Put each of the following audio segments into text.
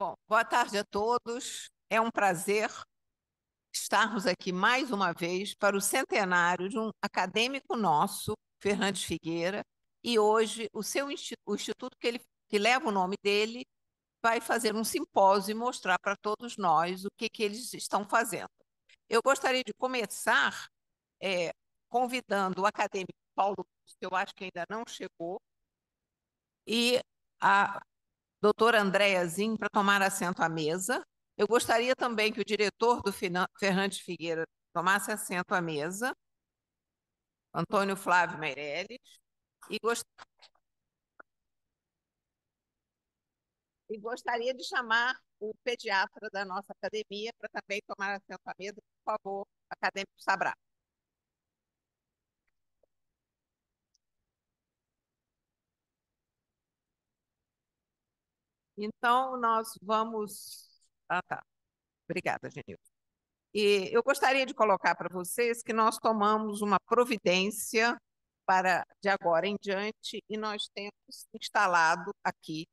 Bom, boa tarde a todos. É um prazer estarmos aqui mais uma vez para o centenário de um acadêmico nosso, Fernandes Figueira, e hoje o seu o instituto que, ele, que leva o nome dele vai fazer um simpósio e mostrar para todos nós o que, que eles estão fazendo. Eu gostaria de começar é, convidando o acadêmico Paulo, que eu acho que ainda não chegou, e a doutora Andréa Zin, para tomar assento à mesa. Eu gostaria também que o diretor do Fernandes Figueira tomasse assento à mesa, Antônio Flávio Meirelles, e, gost... e gostaria de chamar o pediatra da nossa academia para também tomar assento à mesa, por favor, acadêmico Sabra. Então, nós vamos. Ah, tá. Obrigada, Genil. E eu gostaria de colocar para vocês que nós tomamos uma providência para de agora em diante e nós temos instalado aqui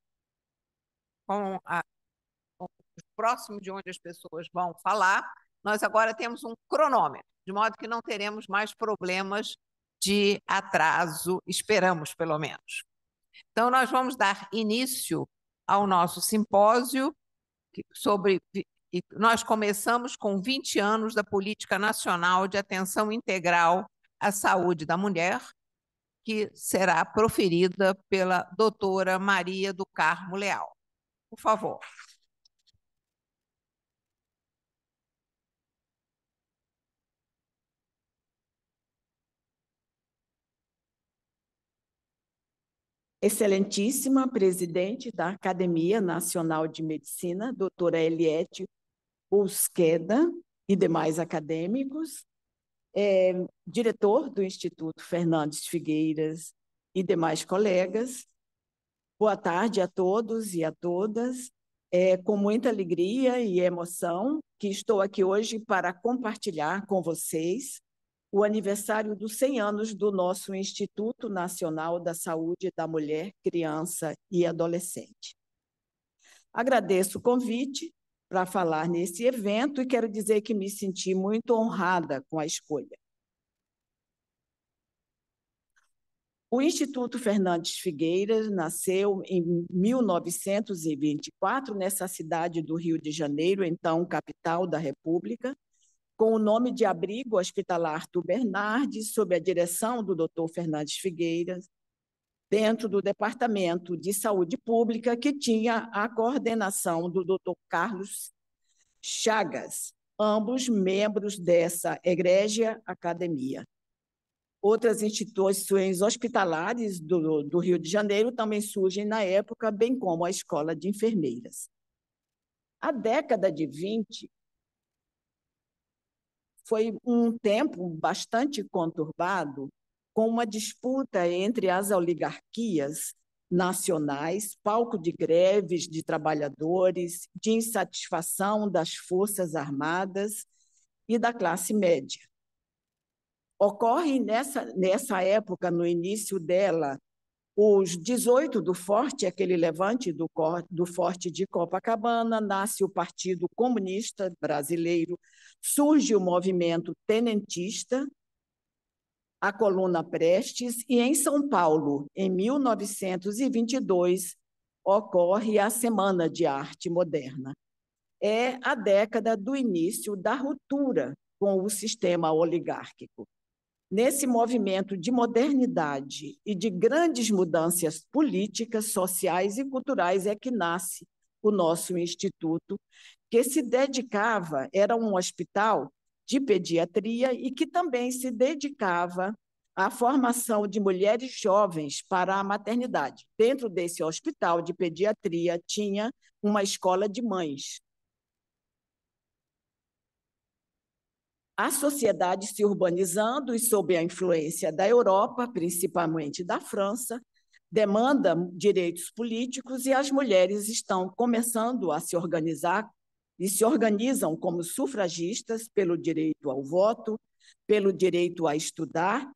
com, a, com próximo de onde as pessoas vão falar, nós agora temos um cronômetro, de modo que não teremos mais problemas de atraso, esperamos pelo menos. Então, nós vamos dar início ao nosso simpósio sobre. Nós começamos com 20 anos da Política Nacional de Atenção Integral à Saúde da Mulher, que será proferida pela doutora Maria do Carmo Leal. Por favor. Excelentíssima presidente da Academia Nacional de Medicina, doutora Eliette Busqueda e demais acadêmicos, é, diretor do Instituto Fernandes Figueiras e demais colegas. Boa tarde a todos e a todas. É com muita alegria e emoção que estou aqui hoje para compartilhar com vocês o aniversário dos 100 anos do nosso Instituto Nacional da Saúde da Mulher, Criança e Adolescente. Agradeço o convite para falar nesse evento e quero dizer que me senti muito honrada com a escolha. O Instituto Fernandes Figueiras nasceu em 1924 nessa cidade do Rio de Janeiro, então capital da República, com o nome de Abrigo Hospitalar do Bernardes, sob a direção do Dr. Fernandes Figueiras, dentro do Departamento de Saúde Pública, que tinha a coordenação do Dr. Carlos Chagas, ambos membros dessa egrégia academia. Outras instituições hospitalares do, do Rio de Janeiro também surgem na época, bem como a Escola de Enfermeiras. A década de 20 foi um tempo bastante conturbado, com uma disputa entre as oligarquias nacionais, palco de greves de trabalhadores, de insatisfação das Forças Armadas e da classe média. Ocorre nessa, nessa época, no início dela, os 18 do Forte, é aquele levante do, do Forte de Copacabana, nasce o Partido Comunista Brasileiro, surge o movimento tenentista, a coluna Prestes, e em São Paulo, em 1922, ocorre a Semana de Arte Moderna. É a década do início da ruptura com o sistema oligárquico nesse movimento de modernidade e de grandes mudanças políticas, sociais e culturais é que nasce o nosso instituto, que se dedicava, era um hospital de pediatria e que também se dedicava à formação de mulheres jovens para a maternidade. Dentro desse hospital de pediatria tinha uma escola de mães. a sociedade se urbanizando e sob a influência da Europa, principalmente da França, demanda direitos políticos e as mulheres estão começando a se organizar e se organizam como sufragistas pelo direito ao voto, pelo direito a estudar.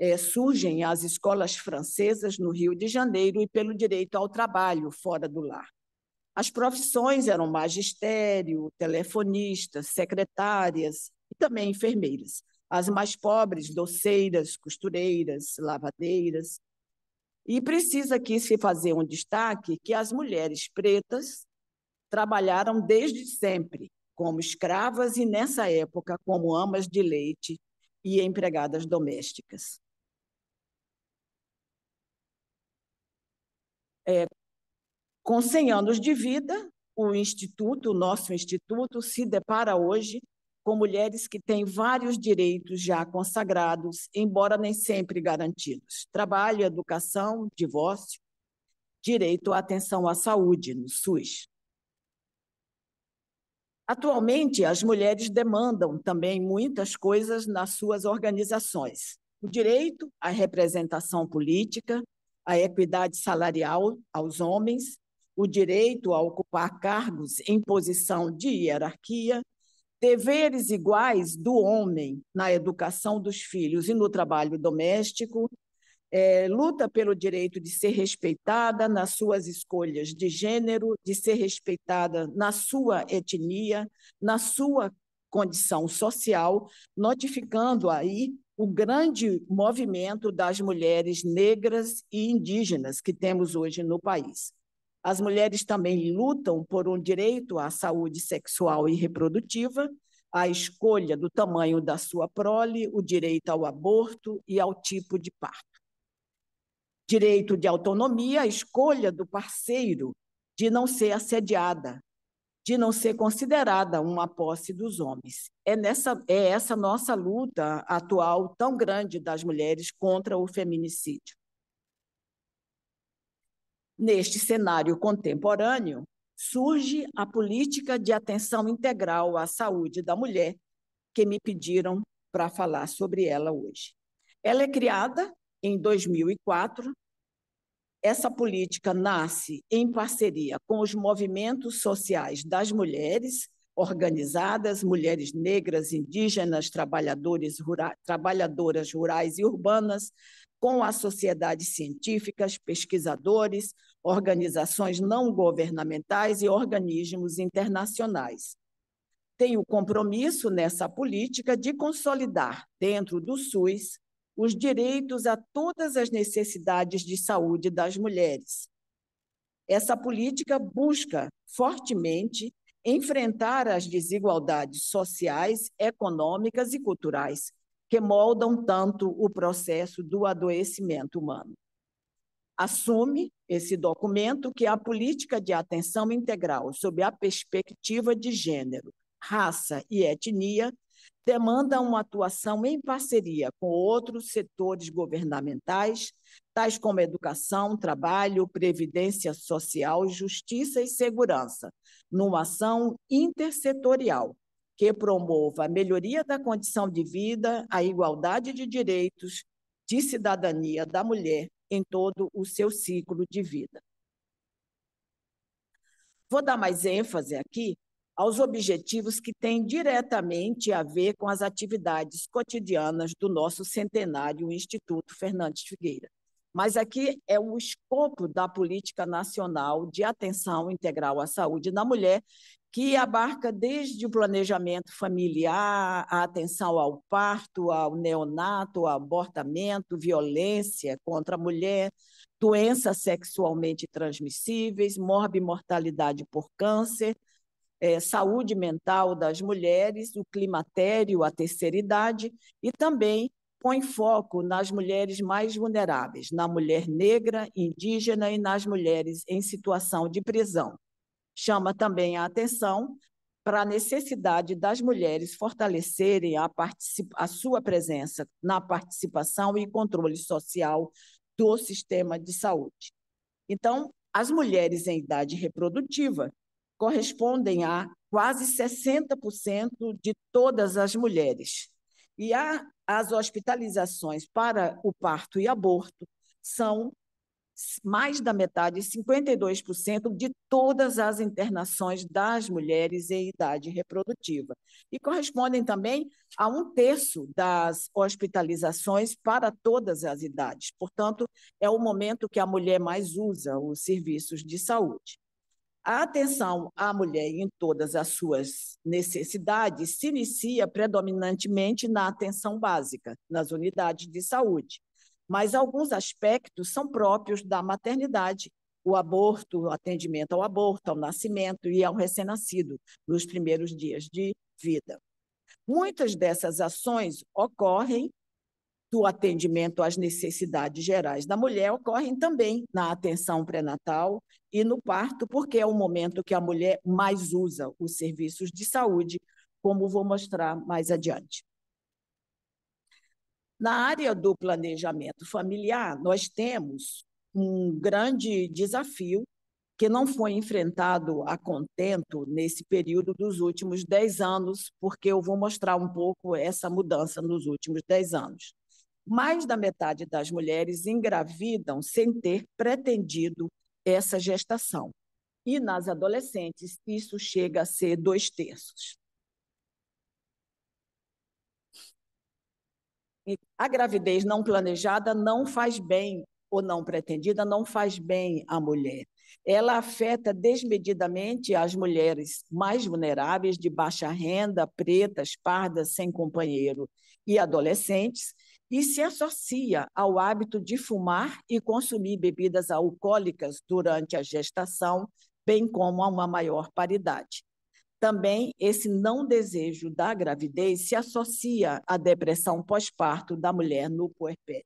É, surgem as escolas francesas no Rio de Janeiro e pelo direito ao trabalho fora do lar. As profissões eram magistério, telefonistas, secretárias, também enfermeiras. As mais pobres, doceiras, costureiras, lavadeiras. E precisa aqui se fazer um destaque que as mulheres pretas trabalharam desde sempre como escravas e, nessa época, como amas de leite e empregadas domésticas. É, com 100 anos de vida, o Instituto, o nosso Instituto, se depara hoje com mulheres que têm vários direitos já consagrados, embora nem sempre garantidos: trabalho, educação, divórcio, direito à atenção à saúde no SUS. Atualmente, as mulheres demandam também muitas coisas nas suas organizações: o direito à representação política, a equidade salarial aos homens, o direito a ocupar cargos em posição de hierarquia, deveres iguais do homem na educação dos filhos e no trabalho doméstico, é, luta pelo direito de ser respeitada nas suas escolhas de gênero, de ser respeitada na sua etnia, na sua condição social, notificando aí o grande movimento das mulheres negras e indígenas que temos hoje no país. As mulheres também lutam por um direito à saúde sexual e reprodutiva, à escolha do tamanho da sua prole, o direito ao aborto e ao tipo de parto. Direito de autonomia, a escolha do parceiro de não ser assediada, de não ser considerada uma posse dos homens. É, nessa, é essa nossa luta atual tão grande das mulheres contra o feminicídio. Neste cenário contemporâneo, surge a política de atenção integral à saúde da mulher, que me pediram para falar sobre ela hoje. Ela é criada em 2004. Essa política nasce em parceria com os movimentos sociais das mulheres organizadas, mulheres negras, indígenas, trabalhadores rura, trabalhadoras rurais e urbanas, com a sociedade científica, pesquisadores, organizações não governamentais e organismos internacionais. Tem o compromisso nessa política de consolidar, dentro do SUS, os direitos a todas as necessidades de saúde das mulheres. Essa política busca fortemente enfrentar as desigualdades sociais, econômicas e culturais que moldam tanto o processo do adoecimento humano. Assume esse documento que é a política de atenção integral sob a perspectiva de gênero, raça e etnia demanda uma atuação em parceria com outros setores governamentais, tais como educação, trabalho, previdência social, justiça e segurança, numa ação intersetorial que promova a melhoria da condição de vida, a igualdade de direitos, de cidadania da mulher em todo o seu ciclo de vida. Vou dar mais ênfase aqui aos objetivos que têm diretamente a ver com as atividades cotidianas do nosso centenário Instituto Fernandes Figueira. Mas aqui é o escopo da Política Nacional de Atenção Integral à Saúde da Mulher, que abarca desde o planejamento familiar, a atenção ao parto, ao neonato, ao abortamento, violência contra a mulher, doenças sexualmente transmissíveis, morbimortalidade por câncer, é, saúde mental das mulheres, o climatério, a terceira idade e também põe foco nas mulheres mais vulneráveis, na mulher negra, indígena e nas mulheres em situação de prisão. Chama também a atenção para a necessidade das mulheres fortalecerem a, a sua presença na participação e controle social do sistema de saúde. Então, as mulheres em idade reprodutiva correspondem a quase 60% de todas as mulheres. E a as hospitalizações para o parto e aborto são mais da metade, 52%, de todas as internações das mulheres em idade reprodutiva. E correspondem também a um terço das hospitalizações para todas as idades. Portanto, é o momento que a mulher mais usa os serviços de saúde. A atenção à mulher em todas as suas necessidades se inicia predominantemente na atenção básica, nas unidades de saúde. Mas alguns aspectos são próprios da maternidade o aborto, o atendimento ao aborto, ao nascimento e ao recém-nascido nos primeiros dias de vida. Muitas dessas ações ocorrem do atendimento às necessidades gerais da mulher ocorrem também na atenção pré-natal e no parto, porque é o momento que a mulher mais usa os serviços de saúde, como vou mostrar mais adiante. Na área do planejamento familiar, nós temos um grande desafio que não foi enfrentado a contento nesse período dos últimos dez anos, porque eu vou mostrar um pouco essa mudança nos últimos dez anos mais da metade das mulheres engravidam sem ter pretendido essa gestação. E nas adolescentes, isso chega a ser dois terços. A gravidez não planejada não faz bem, ou não pretendida, não faz bem à mulher. Ela afeta desmedidamente as mulheres mais vulneráveis, de baixa renda, pretas, pardas, sem companheiro e adolescentes, e se associa ao hábito de fumar e consumir bebidas alcoólicas durante a gestação, bem como a uma maior paridade. Também esse não desejo da gravidez se associa à depressão pós-parto da mulher no puerpério.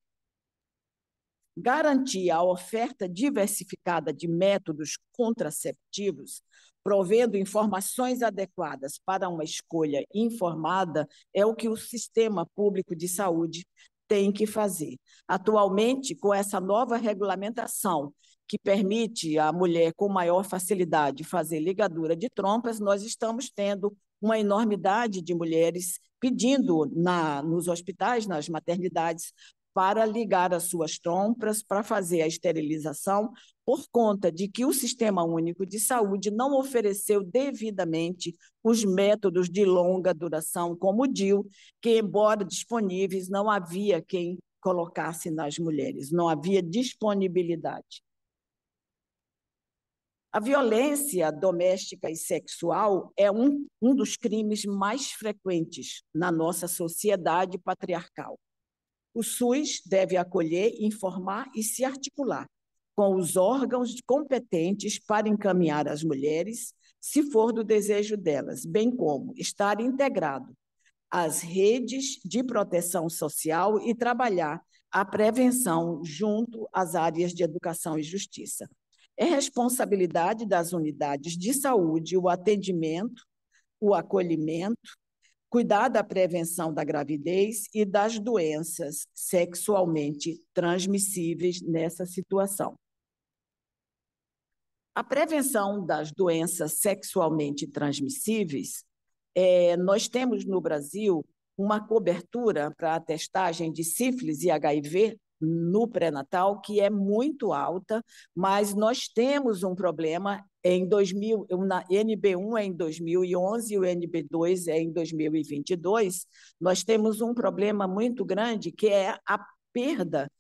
Garantir a oferta diversificada de métodos contraceptivos, provendo informações adequadas para uma escolha informada, é o que o sistema público de saúde tem que fazer. Atualmente, com essa nova regulamentação que permite à mulher com maior facilidade fazer ligadura de trompas, nós estamos tendo uma enormidade de mulheres pedindo na, nos hospitais, nas maternidades, para ligar as suas trompas, para fazer a esterilização, por conta de que o Sistema Único de Saúde não ofereceu devidamente os métodos de longa duração, como o DIL, que, embora disponíveis, não havia quem colocasse nas mulheres, não havia disponibilidade. A violência doméstica e sexual é um, um dos crimes mais frequentes na nossa sociedade patriarcal. O SUS deve acolher, informar e se articular com os órgãos competentes para encaminhar as mulheres, se for do desejo delas, bem como estar integrado às redes de proteção social e trabalhar a prevenção junto às áreas de educação e justiça. É responsabilidade das unidades de saúde o atendimento, o acolhimento cuidar da prevenção da gravidez e das doenças sexualmente transmissíveis nessa situação. A prevenção das doenças sexualmente transmissíveis, é, nós temos no Brasil uma cobertura para a testagem de sífilis e HIV no pré-natal que é muito alta, mas nós temos um problema em 2000, o NB1 é em 2011 e o NB2 é em 2022. Nós temos um problema muito grande que é a perda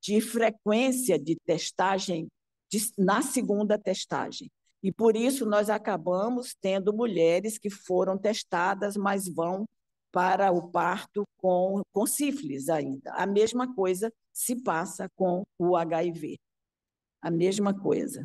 de frequência de testagem de, na segunda testagem. E por isso nós acabamos tendo mulheres que foram testadas, mas vão para o parto com, com sífilis ainda. A mesma coisa se passa com o HIV. A mesma coisa.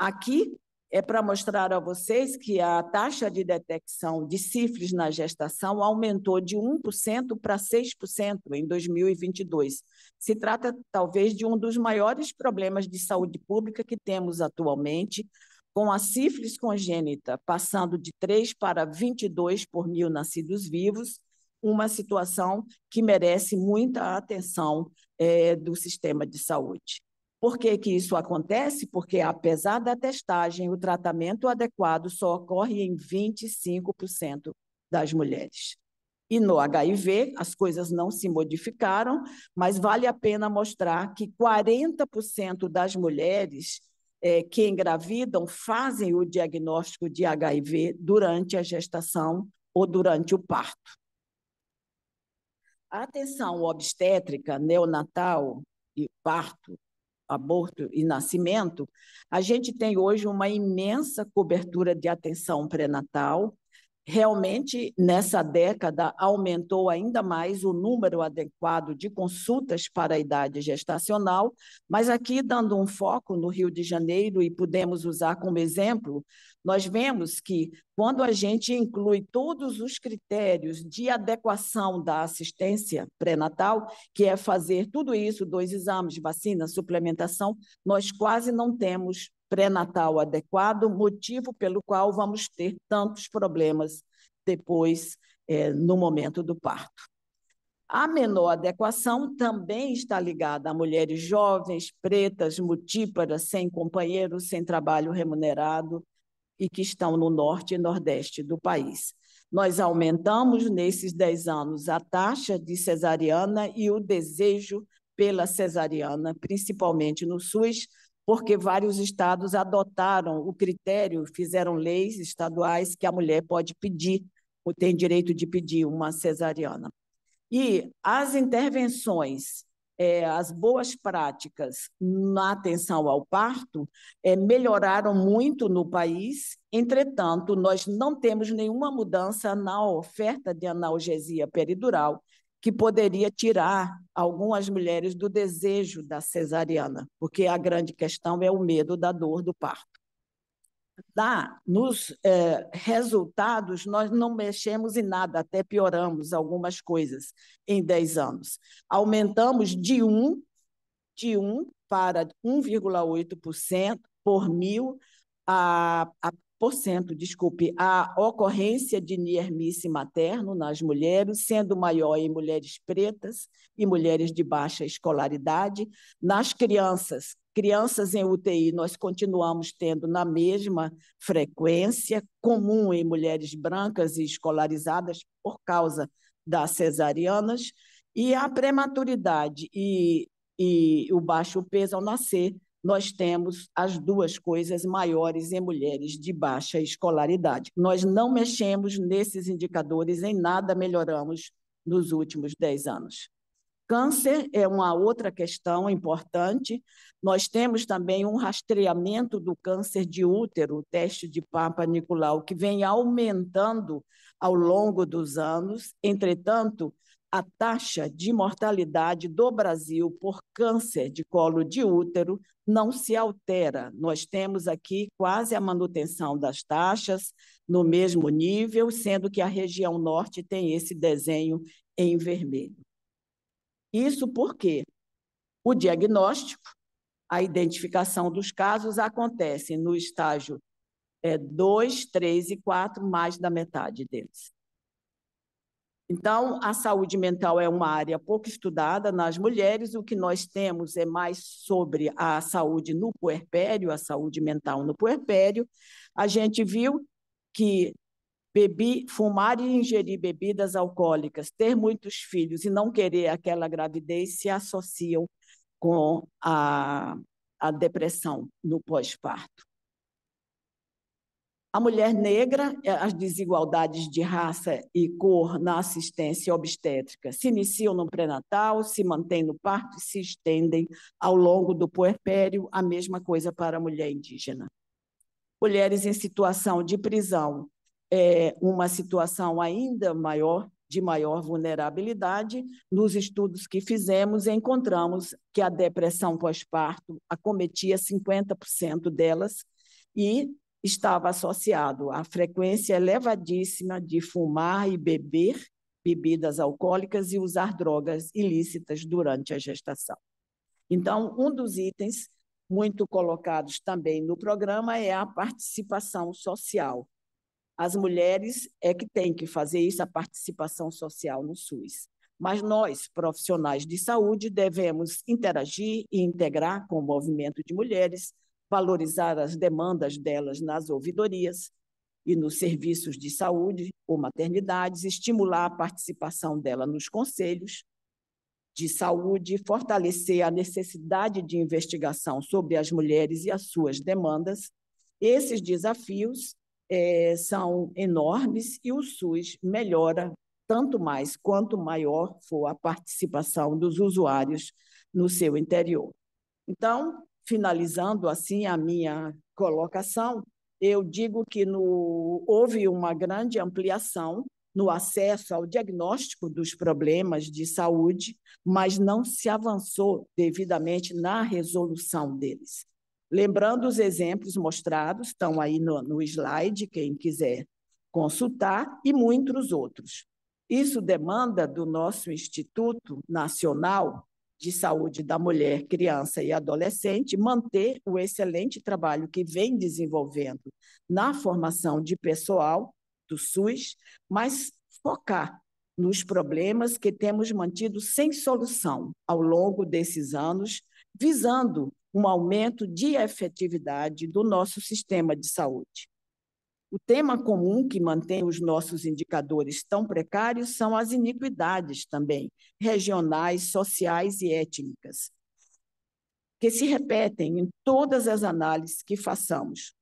Aqui é para mostrar a vocês que a taxa de detecção de sífilis na gestação aumentou de 1% para 6% em 2022. Se trata talvez de um dos maiores problemas de saúde pública que temos atualmente, com a sífilis congênita passando de 3 para 22 por mil nascidos vivos, uma situação que merece muita atenção é, do sistema de saúde. Por que, que isso acontece? Porque, apesar da testagem, o tratamento adequado só ocorre em 25% das mulheres. E no HIV, as coisas não se modificaram, mas vale a pena mostrar que 40% das mulheres é, que engravidam fazem o diagnóstico de HIV durante a gestação ou durante o parto. A atenção obstétrica, neonatal e parto aborto e nascimento, a gente tem hoje uma imensa cobertura de atenção pré-natal. Realmente, nessa década, aumentou ainda mais o número adequado de consultas para a idade gestacional, mas aqui, dando um foco no Rio de Janeiro, e podemos usar como exemplo nós vemos que, quando a gente inclui todos os critérios de adequação da assistência pré-natal, que é fazer tudo isso, dois exames, vacina, suplementação, nós quase não temos pré-natal adequado, motivo pelo qual vamos ter tantos problemas depois, é, no momento do parto. A menor adequação também está ligada a mulheres jovens, pretas, multíparas, sem companheiro, sem trabalho remunerado, e que estão no norte e nordeste do país. Nós aumentamos nesses 10 anos a taxa de cesariana e o desejo pela cesariana, principalmente no SUS, porque vários estados adotaram o critério, fizeram leis estaduais que a mulher pode pedir, ou tem direito de pedir uma cesariana. E as intervenções é, as boas práticas na atenção ao parto é, melhoraram muito no país, entretanto, nós não temos nenhuma mudança na oferta de analgesia peridural, que poderia tirar algumas mulheres do desejo da cesariana, porque a grande questão é o medo da dor do parto dá nos é, resultados, nós não mexemos em nada, até pioramos algumas coisas em 10 anos. Aumentamos de 1, de 1 para 1,8% por mil a, a por desculpe, a ocorrência de niermice materno nas mulheres, sendo maior em mulheres pretas e mulheres de baixa escolaridade. Nas crianças, crianças em UTI, nós continuamos tendo na mesma frequência, comum em mulheres brancas e escolarizadas por causa das cesarianas, e a prematuridade e, e o baixo peso ao nascer nós temos as duas coisas maiores em mulheres de baixa escolaridade. Nós não mexemos nesses indicadores, em nada melhoramos nos últimos 10 anos. Câncer é uma outra questão importante. Nós temos também um rastreamento do câncer de útero, o teste de Papa Nicolau, que vem aumentando ao longo dos anos. Entretanto, a taxa de mortalidade do Brasil por câncer de colo de útero não se altera. Nós temos aqui quase a manutenção das taxas no mesmo nível, sendo que a região norte tem esse desenho em vermelho. Isso porque o diagnóstico, a identificação dos casos acontece no estágio 2, é, 3 e 4, mais da metade deles. Então, a saúde mental é uma área pouco estudada nas mulheres. O que nós temos é mais sobre a saúde no puerpério, a saúde mental no puerpério. A gente viu que bebi, fumar e ingerir bebidas alcoólicas, ter muitos filhos e não querer aquela gravidez se associam com a, a depressão no pós-parto. A mulher uhum. negra, eh, as desigualdades de raça e cor na assistência obstétrica se iniciam no pré-natal, se mantêm no parto e se estendem ao longo do puerpério, a mesma coisa para a mulher indígena. Mulheres em situação de prisão é uma situação ainda maior de maior vulnerabilidade, nos estudos que fizemos, encontramos que a depressão pós-parto acometia 50% delas e estava associado à frequência elevadíssima de fumar e beber bebidas alcoólicas e usar drogas ilícitas durante a gestação. Então, um dos itens muito colocados também no programa é a participação social. As mulheres é que têm que fazer isso, a participação social no SUS. Mas nós, profissionais de saúde, devemos interagir e integrar com o movimento de mulheres, valorizar as demandas delas nas ouvidorias e nos serviços de saúde ou maternidades, estimular a participação dela nos conselhos de saúde, fortalecer a necessidade de investigação sobre as mulheres e as suas demandas. Esses desafios é, são enormes e o SUS melhora tanto mais quanto maior for a participação dos usuários no seu interior. Então, finalizando assim a minha colocação, eu digo que no, houve uma grande ampliação no acesso ao diagnóstico dos problemas de saúde, mas não se avançou devidamente na resolução deles. Lembrando os exemplos mostrados, estão aí no, no slide, quem quiser consultar, e muitos outros. Isso demanda do nosso Instituto Nacional de Saúde da Mulher, Criança e Adolescente, manter o excelente trabalho que vem desenvolvendo na formação de pessoal do SUS, mas focar nos problemas que temos mantido sem solução ao longo desses anos, visando um aumento de efetividade do nosso sistema de saúde. O tema comum que mantém os nossos indicadores tão precários são as iniquidades também, regionais, sociais e étnicas, que se repetem em todas as análises que façamos.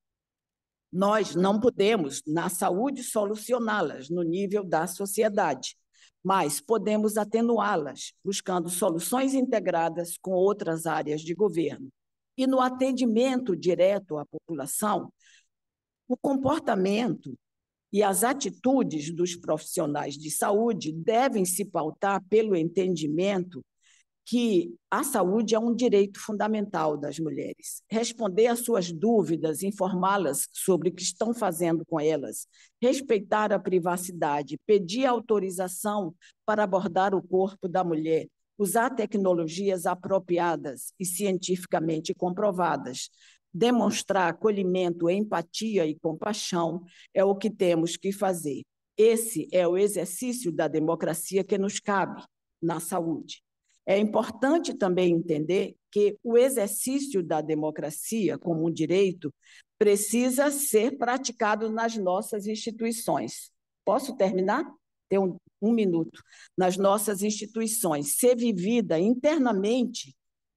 Nós não podemos, na saúde, solucioná-las no nível da sociedade, mas podemos atenuá-las, buscando soluções integradas com outras áreas de governo. E no atendimento direto à população, o comportamento e as atitudes dos profissionais de saúde devem se pautar pelo entendimento que a saúde é um direito fundamental das mulheres. Responder às suas dúvidas, informá-las sobre o que estão fazendo com elas, respeitar a privacidade, pedir autorização para abordar o corpo da mulher, usar tecnologias apropriadas e cientificamente comprovadas, demonstrar acolhimento, empatia e compaixão é o que temos que fazer. Esse é o exercício da democracia que nos cabe na saúde. É importante também entender que o exercício da democracia como um direito precisa ser praticado nas nossas instituições. Posso terminar? Tem um, um minuto. Nas nossas instituições, ser vivida internamente,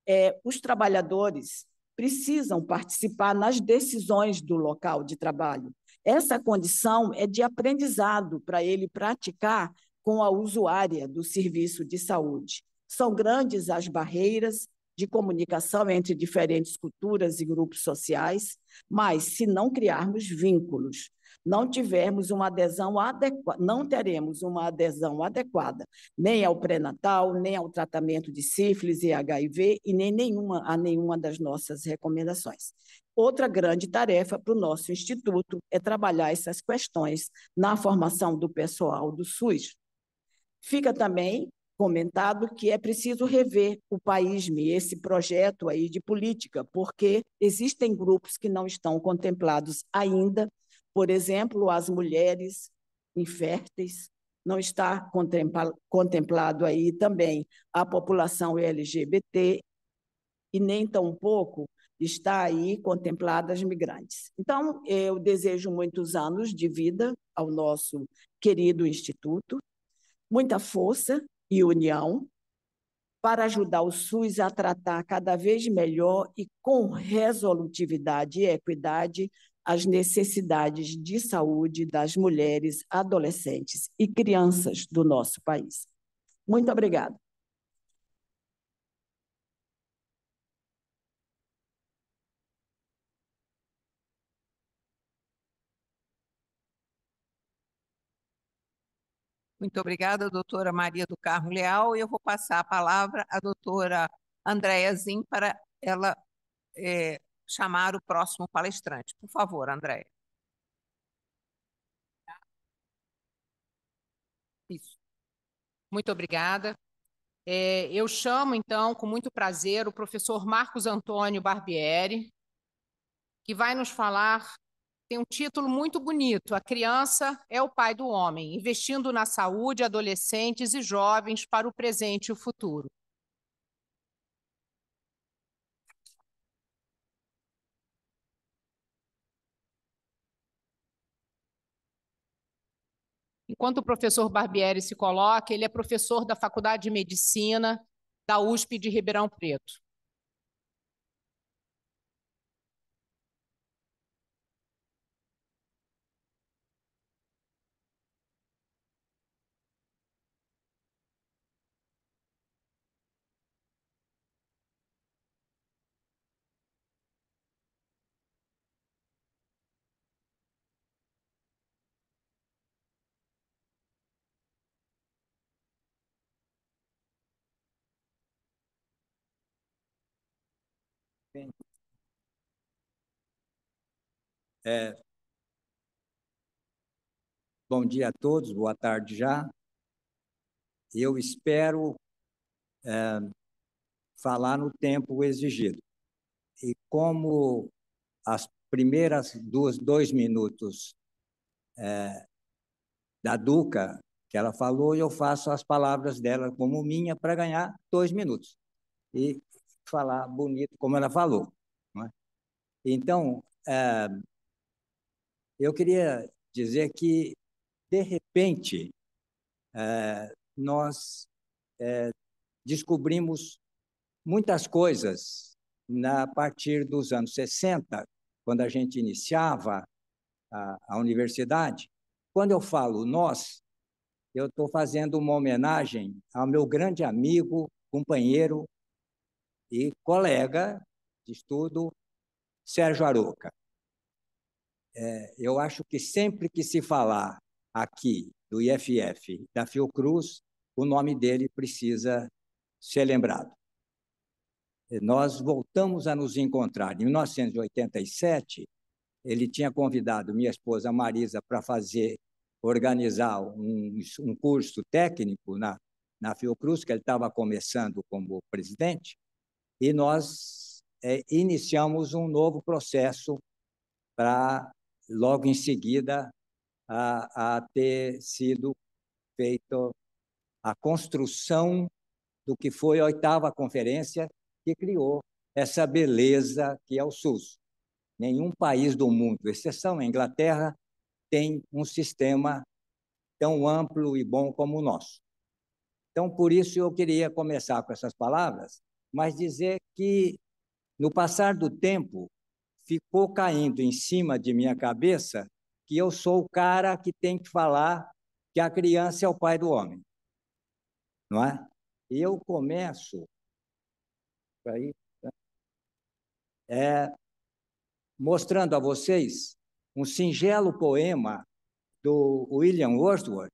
é, os trabalhadores, precisam participar nas decisões do local de trabalho. Essa condição é de aprendizado para ele praticar com a usuária do serviço de saúde. São grandes as barreiras de comunicação entre diferentes culturas e grupos sociais, mas se não criarmos vínculos não tivermos uma adesão adequada, não teremos uma adesão adequada nem ao pré-natal, nem ao tratamento de sífilis e HIV e nem nenhuma, a nenhuma das nossas recomendações. Outra grande tarefa para o nosso instituto é trabalhar essas questões na formação do pessoal do SUS. Fica também comentado que é preciso rever o paísme, esse projeto aí de política, porque existem grupos que não estão contemplados ainda por exemplo, as mulheres inférteis, não está contemplado aí também a população LGBT e nem tampouco está aí contempladas as migrantes. Então, eu desejo muitos anos de vida ao nosso querido Instituto, muita força e união para ajudar o SUS a tratar cada vez melhor e com resolutividade e equidade as necessidades de saúde das mulheres, adolescentes e crianças do nosso país. Muito obrigada. Muito obrigada, doutora Maria do Carmo Leal. Eu vou passar a palavra à doutora Andréa Zim para ela é, chamar o próximo palestrante. Por favor, Andréia. Isso. Muito obrigada. É, eu chamo, então, com muito prazer, o professor Marcos Antônio Barbieri, que vai nos falar. Tem um título muito bonito: A Criança é o Pai do Homem, investindo na saúde, adolescentes e jovens para o presente e o futuro. enquanto o professor Barbieri se coloca, ele é professor da Faculdade de Medicina da USP de Ribeirão Preto. É, bom dia a todos, boa tarde já. Eu espero é, falar no tempo exigido. E como as primeiras duas, dois minutos é, da Duca que ela falou, eu faço as palavras dela como minha para ganhar dois minutos. E falar bonito, como ela falou. É? Então, é, eu queria dizer que, de repente, é, nós eh, descobrimos muitas coisas na, a partir dos anos 60, quando a gente iniciava a, a universidade. Quando eu falo nós, eu estou fazendo uma homenagem ao meu grande amigo, companheiro e colega de estudo, Sérgio Aruca. É, eu acho que sempre que se falar aqui do IFF, da Fiocruz, o nome dele precisa ser lembrado. Nós voltamos a nos encontrar. Em 1987, ele tinha convidado minha esposa Marisa para fazer, organizar um, um curso técnico na, na Fiocruz, que ele estava começando como presidente, e nós é, iniciamos um novo processo para, logo em seguida, a, a ter sido feita a construção do que foi a oitava conferência que criou essa beleza que é o SUS. Nenhum país do mundo, exceção a Inglaterra, tem um sistema tão amplo e bom como o nosso. Então, por isso eu queria começar com essas palavras mas dizer que, no passar do tempo, ficou caindo em cima de minha cabeça que eu sou o cara que tem que falar que a criança é o pai do homem. Não é? E eu começo. Aí, é, mostrando a vocês um singelo poema do William Wordsworth,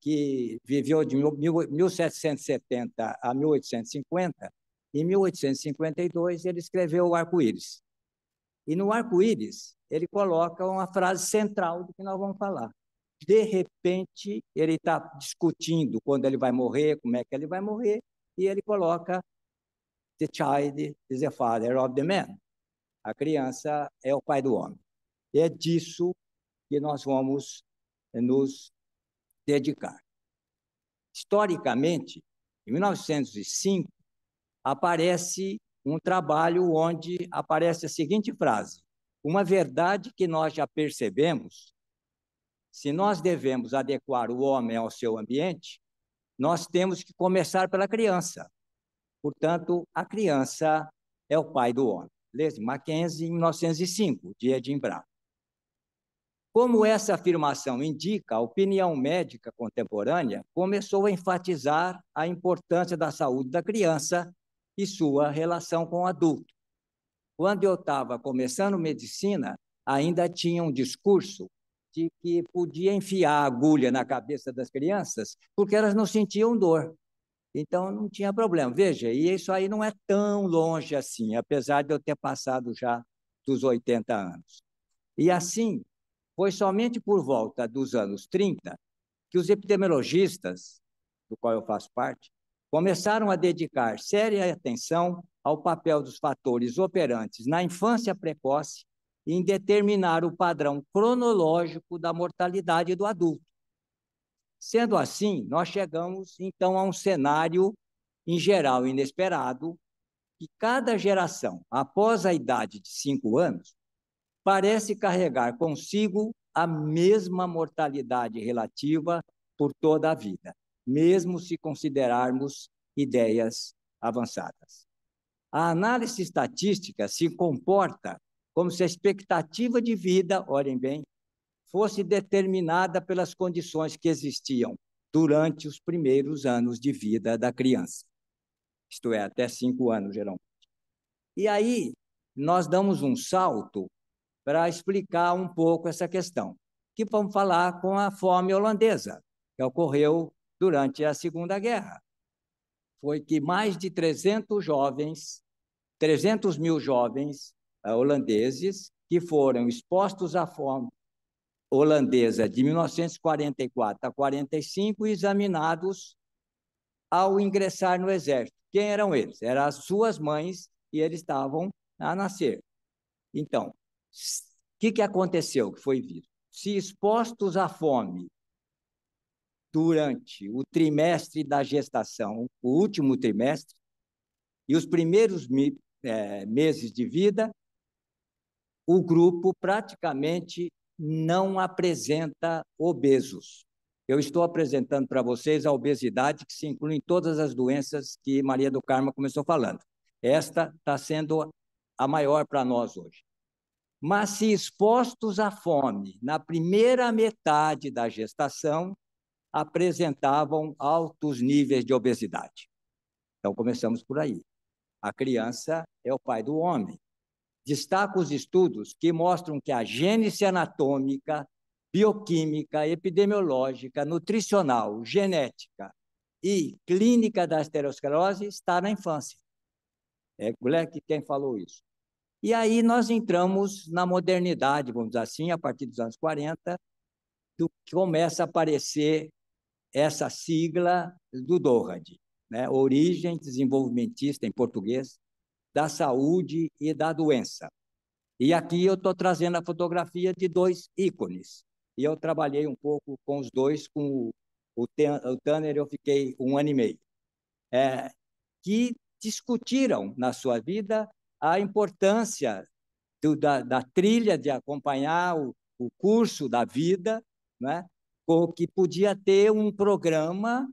que viveu de 1770 a 1850, em 1852 ele escreveu o Arco-Íris. E no Arco-Íris ele coloca uma frase central do que nós vamos falar. De repente ele está discutindo quando ele vai morrer, como é que ele vai morrer, e ele coloca The child is the father of the man. A criança é o pai do homem. E é disso que nós vamos nos dedicar. Historicamente, em 1905, aparece um trabalho onde aparece a seguinte frase: Uma verdade que nós já percebemos, se nós devemos adequar o homem ao seu ambiente, nós temos que começar pela criança. Portanto, a criança é o pai do homem. Mackenzie, em 1905, de Edinburgh. Como essa afirmação indica, a opinião médica contemporânea começou a enfatizar a importância da saúde da criança e sua relação com o adulto. Quando eu estava começando medicina, ainda tinha um discurso de que podia enfiar agulha na cabeça das crianças porque elas não sentiam dor. Então não tinha problema. Veja, e isso aí não é tão longe assim, apesar de eu ter passado já dos 80 anos. E assim, foi somente por volta dos anos 30 que os epidemiologistas, do qual eu faço parte, começaram a dedicar séria atenção ao papel dos fatores operantes na infância precoce em determinar o padrão cronológico da mortalidade do adulto. Sendo assim, nós chegamos então a um cenário em geral inesperado que cada geração, após a idade de cinco anos, parece carregar consigo a mesma mortalidade relativa por toda a vida, mesmo se considerarmos ideias avançadas. A análise estatística se comporta como se a expectativa de vida, olhem bem, fosse determinada pelas condições que existiam durante os primeiros anos de vida da criança, isto é, até cinco anos, geralmente. E aí, nós damos um salto para explicar um pouco essa questão, que vamos falar com a fome holandesa, que ocorreu durante a Segunda Guerra. Foi que mais de 300 jovens, 300 mil jovens eh, holandeses que foram expostos à fome holandesa de 1944 a 45 examinados ao ingressar no exército. Quem eram eles? Eram as suas mães e eles estavam a nascer. Então, o que, que aconteceu que foi visto? Se expostos à fome durante o trimestre da gestação, o último trimestre, e os primeiros é, meses de vida, o grupo praticamente não apresenta obesos. Eu estou apresentando para vocês a obesidade, que se inclui em todas as doenças que Maria do Carmo começou falando. Esta está sendo a maior para nós hoje mas se expostos à fome na primeira metade da gestação, apresentavam altos níveis de obesidade. Então, começamos por aí. A criança é o pai do homem. Destaca os estudos que mostram que a gênese anatômica, bioquímica, epidemiológica, nutricional, genética e clínica da aterosclerose está na infância. É Gleck quem falou isso. E aí nós entramos na modernidade, vamos dizer assim, a partir dos anos 40, do que começa a aparecer essa sigla do Doherty, né? Origem Desenvolvimentista, em português, da Saúde e da Doença. E aqui eu estou trazendo a fotografia de dois ícones. E eu trabalhei um pouco com os dois, com o, o Tanner eu fiquei um ano e meio. É, que discutiram na sua vida a importância do, da, da, trilha de acompanhar o, o curso da vida, né? que podia ter um programa,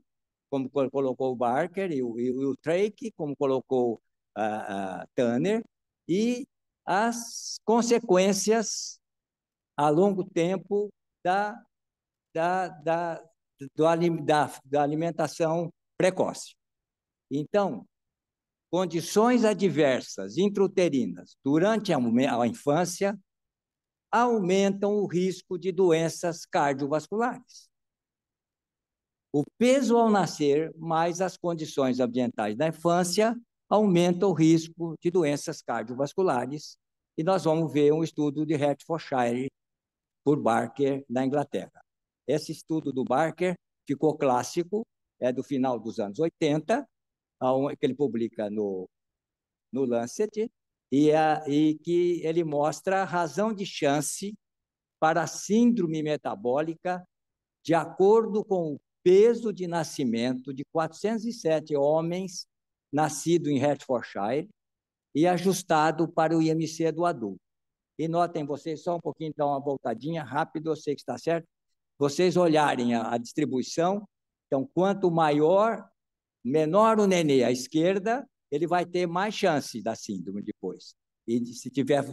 como colocou o Barker e o, e o Drake, como colocou a, a Tanner, e as consequências a longo tempo da, da, da, do, da, da alimentação precoce. Então, condições adversas intrauterinas durante a infância aumentam o risco de doenças cardiovasculares. O peso ao nascer, mais as condições ambientais da infância, aumenta o risco de doenças cardiovasculares. E nós vamos ver um estudo de Hertfordshire por Barker, na Inglaterra. Esse estudo do Barker ficou clássico, é do final dos anos 80, que ele publica no, no Lancet, e, a, e que ele mostra a razão de chance para a síndrome metabólica de acordo com o peso de nascimento de 407 homens nascidos em Hertfordshire e ajustado para o IMC do adulto. E notem vocês, só um pouquinho, dá uma voltadinha rápido, eu sei que está certo. Vocês olharem a, a distribuição, então, quanto maior menor o nenê à esquerda, ele vai ter mais chance da síndrome depois, e se tiver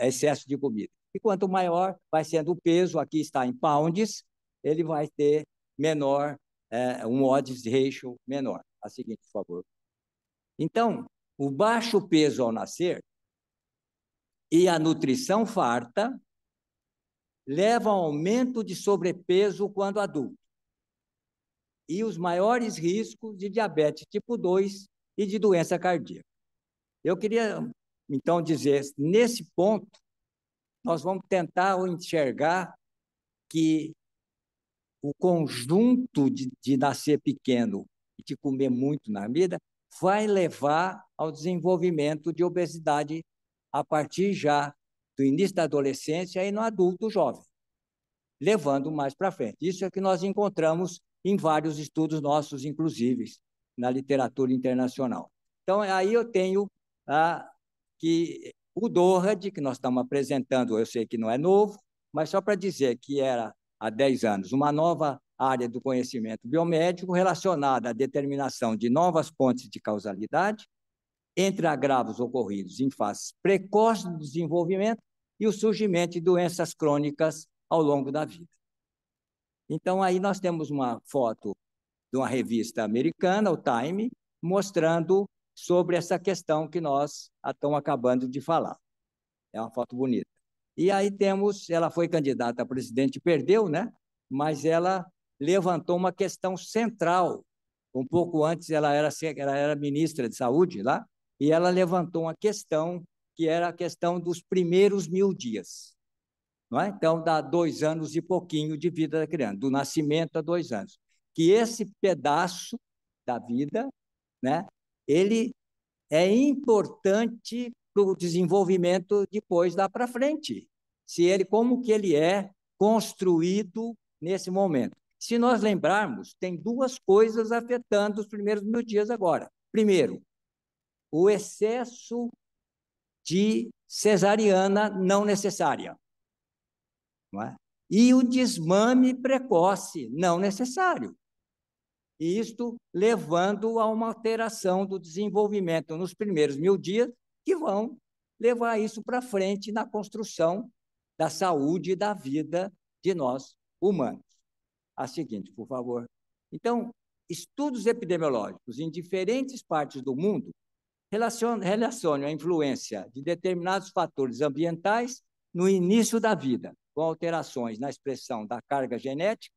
excesso de comida. E quanto maior vai sendo o peso, aqui está em pounds, ele vai ter menor, é, um odds ratio menor. A seguinte, por favor. Então, o baixo peso ao nascer e a nutrição farta levam a aumento de sobrepeso quando adulto e os maiores riscos de diabetes tipo 2 e de doença cardíaca. Eu queria, então, dizer, nesse ponto, nós vamos tentar enxergar que o conjunto de, de nascer pequeno e de comer muito na vida vai levar ao desenvolvimento de obesidade a partir já do início da adolescência e no adulto jovem, levando mais para frente. Isso é que nós encontramos em vários estudos nossos, inclusive, na literatura internacional. Então, aí eu tenho ah, que o Doherty, que nós estamos apresentando, eu sei que não é novo, mas só para dizer que era há 10 anos uma nova área do conhecimento biomédico relacionada à determinação de novas pontes de causalidade entre agravos ocorridos em fases precoces do desenvolvimento e o surgimento de doenças crônicas ao longo da vida. Então, aí nós temos uma foto de uma revista americana, o Time, mostrando sobre essa questão que nós estamos acabando de falar. É uma foto bonita. E aí temos, ela foi candidata a presidente, perdeu, né? Mas ela levantou uma questão central. Um pouco antes ela era, ela era ministra de saúde lá, e ela levantou uma questão que era a questão dos primeiros mil dias. Não é? Então, dá dois anos e pouquinho de vida da criança, do nascimento a dois anos. Que esse pedaço da vida, né, ele é importante para o desenvolvimento depois lá para frente. Se ele, como que ele é construído nesse momento. Se nós lembrarmos, tem duas coisas afetando os primeiros mil dias agora. Primeiro, o excesso de cesariana não necessária. É? E o desmame precoce, não necessário. E isto levando a uma alteração do desenvolvimento nos primeiros mil dias, que vão levar isso para frente na construção da saúde e da vida de nós humanos. A seguinte, por favor. Então, estudos epidemiológicos em diferentes partes do mundo relacionam a influência de determinados fatores ambientais no início da vida, com alterações na expressão da carga genética,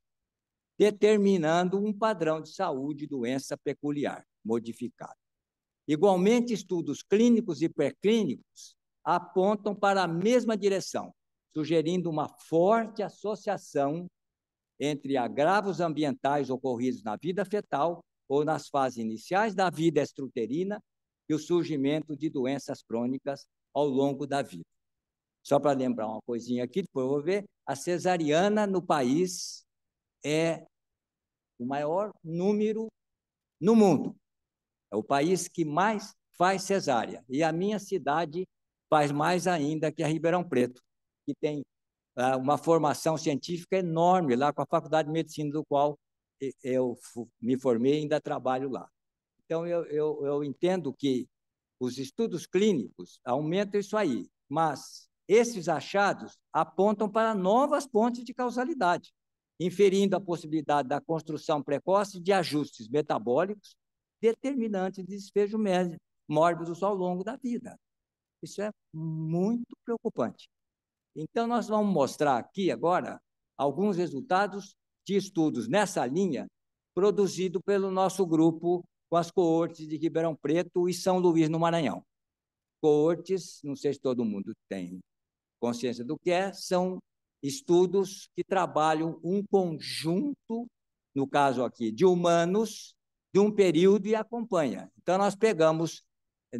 determinando um padrão de saúde e doença peculiar modificado. Igualmente, estudos clínicos e pré-clínicos apontam para a mesma direção, sugerindo uma forte associação entre agravos ambientais ocorridos na vida fetal ou nas fases iniciais da vida extruterina e o surgimento de doenças crônicas ao longo da vida. Só para lembrar uma coisinha aqui, depois eu vou ver. A cesariana no país é o maior número no mundo. É o país que mais faz cesárea. E a minha cidade faz mais ainda que a Ribeirão Preto, que tem ah, uma formação científica enorme lá com a Faculdade de Medicina, do qual eu me formei e ainda trabalho lá. Então, eu, eu, eu entendo que os estudos clínicos aumentam isso aí, mas esses achados apontam para novas pontes de causalidade, inferindo a possibilidade da construção precoce de ajustes metabólicos determinantes de despejo mórbidos ao longo da vida. Isso é muito preocupante. Então, nós vamos mostrar aqui agora alguns resultados de estudos nessa linha, produzido pelo nosso grupo com as coortes de Ribeirão Preto e São Luís, no Maranhão. Coortes, não sei se todo mundo tem consciência do que é, são estudos que trabalham um conjunto, no caso aqui, de humanos, de um período e acompanha. Então, nós pegamos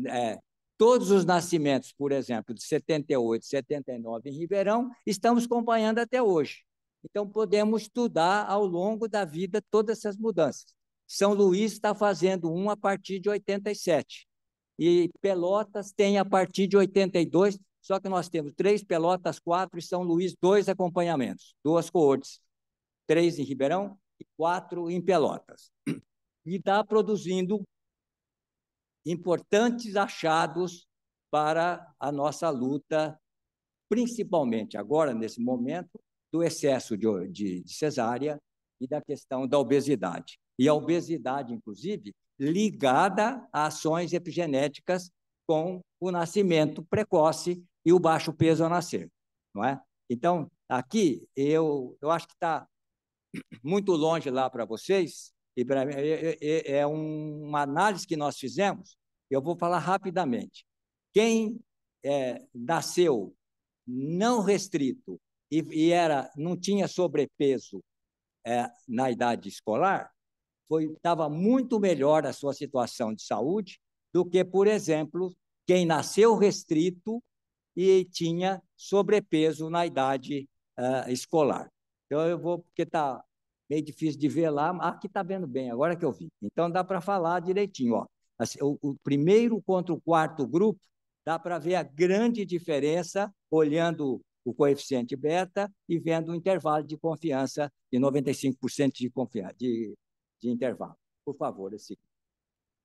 é, todos os nascimentos, por exemplo, de 78, 79 em Ribeirão, estamos acompanhando até hoje. Então, podemos estudar ao longo da vida todas essas mudanças. São Luís está fazendo um a partir de 87. E Pelotas tem a partir de 82, só que nós temos três Pelotas, quatro em São Luís, dois acompanhamentos, duas coortes, três em Ribeirão e quatro em Pelotas. E está produzindo importantes achados para a nossa luta, principalmente agora, nesse momento, do excesso de, de, de cesárea e da questão da obesidade. E a obesidade, inclusive, ligada a ações epigenéticas com o nascimento precoce e o baixo peso ao nascer, não é? Então, aqui, eu, eu acho que está muito longe lá para vocês, e para mim, é, é, é, é uma análise que nós fizemos, eu vou falar rapidamente. Quem é, nasceu não restrito e, e, era, não tinha sobrepeso é, na idade escolar, estava muito melhor a sua situação de saúde do que, por exemplo, quem nasceu restrito e tinha sobrepeso na idade uh, escolar. Então eu vou, porque está meio difícil de ver lá, ah, aqui está vendo bem, agora que eu vi. Então dá para falar direitinho. Ó. Assim, o, o primeiro contra o quarto grupo, dá para ver a grande diferença olhando o coeficiente beta e vendo o intervalo de confiança de 95% de confiança, de, de intervalo. Por favor, esse,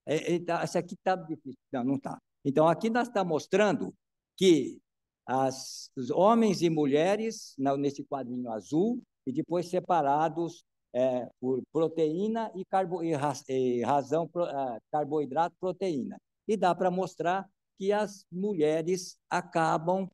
é, é, tá, esse aqui está difícil. Não, não está. Então, aqui nós está mostrando que as, os homens e mulheres, na, nesse quadrinho azul, e depois separados é, por proteína e, carbo, e, e razão pro, uh, carboidrato proteína. E dá para mostrar que as mulheres acabam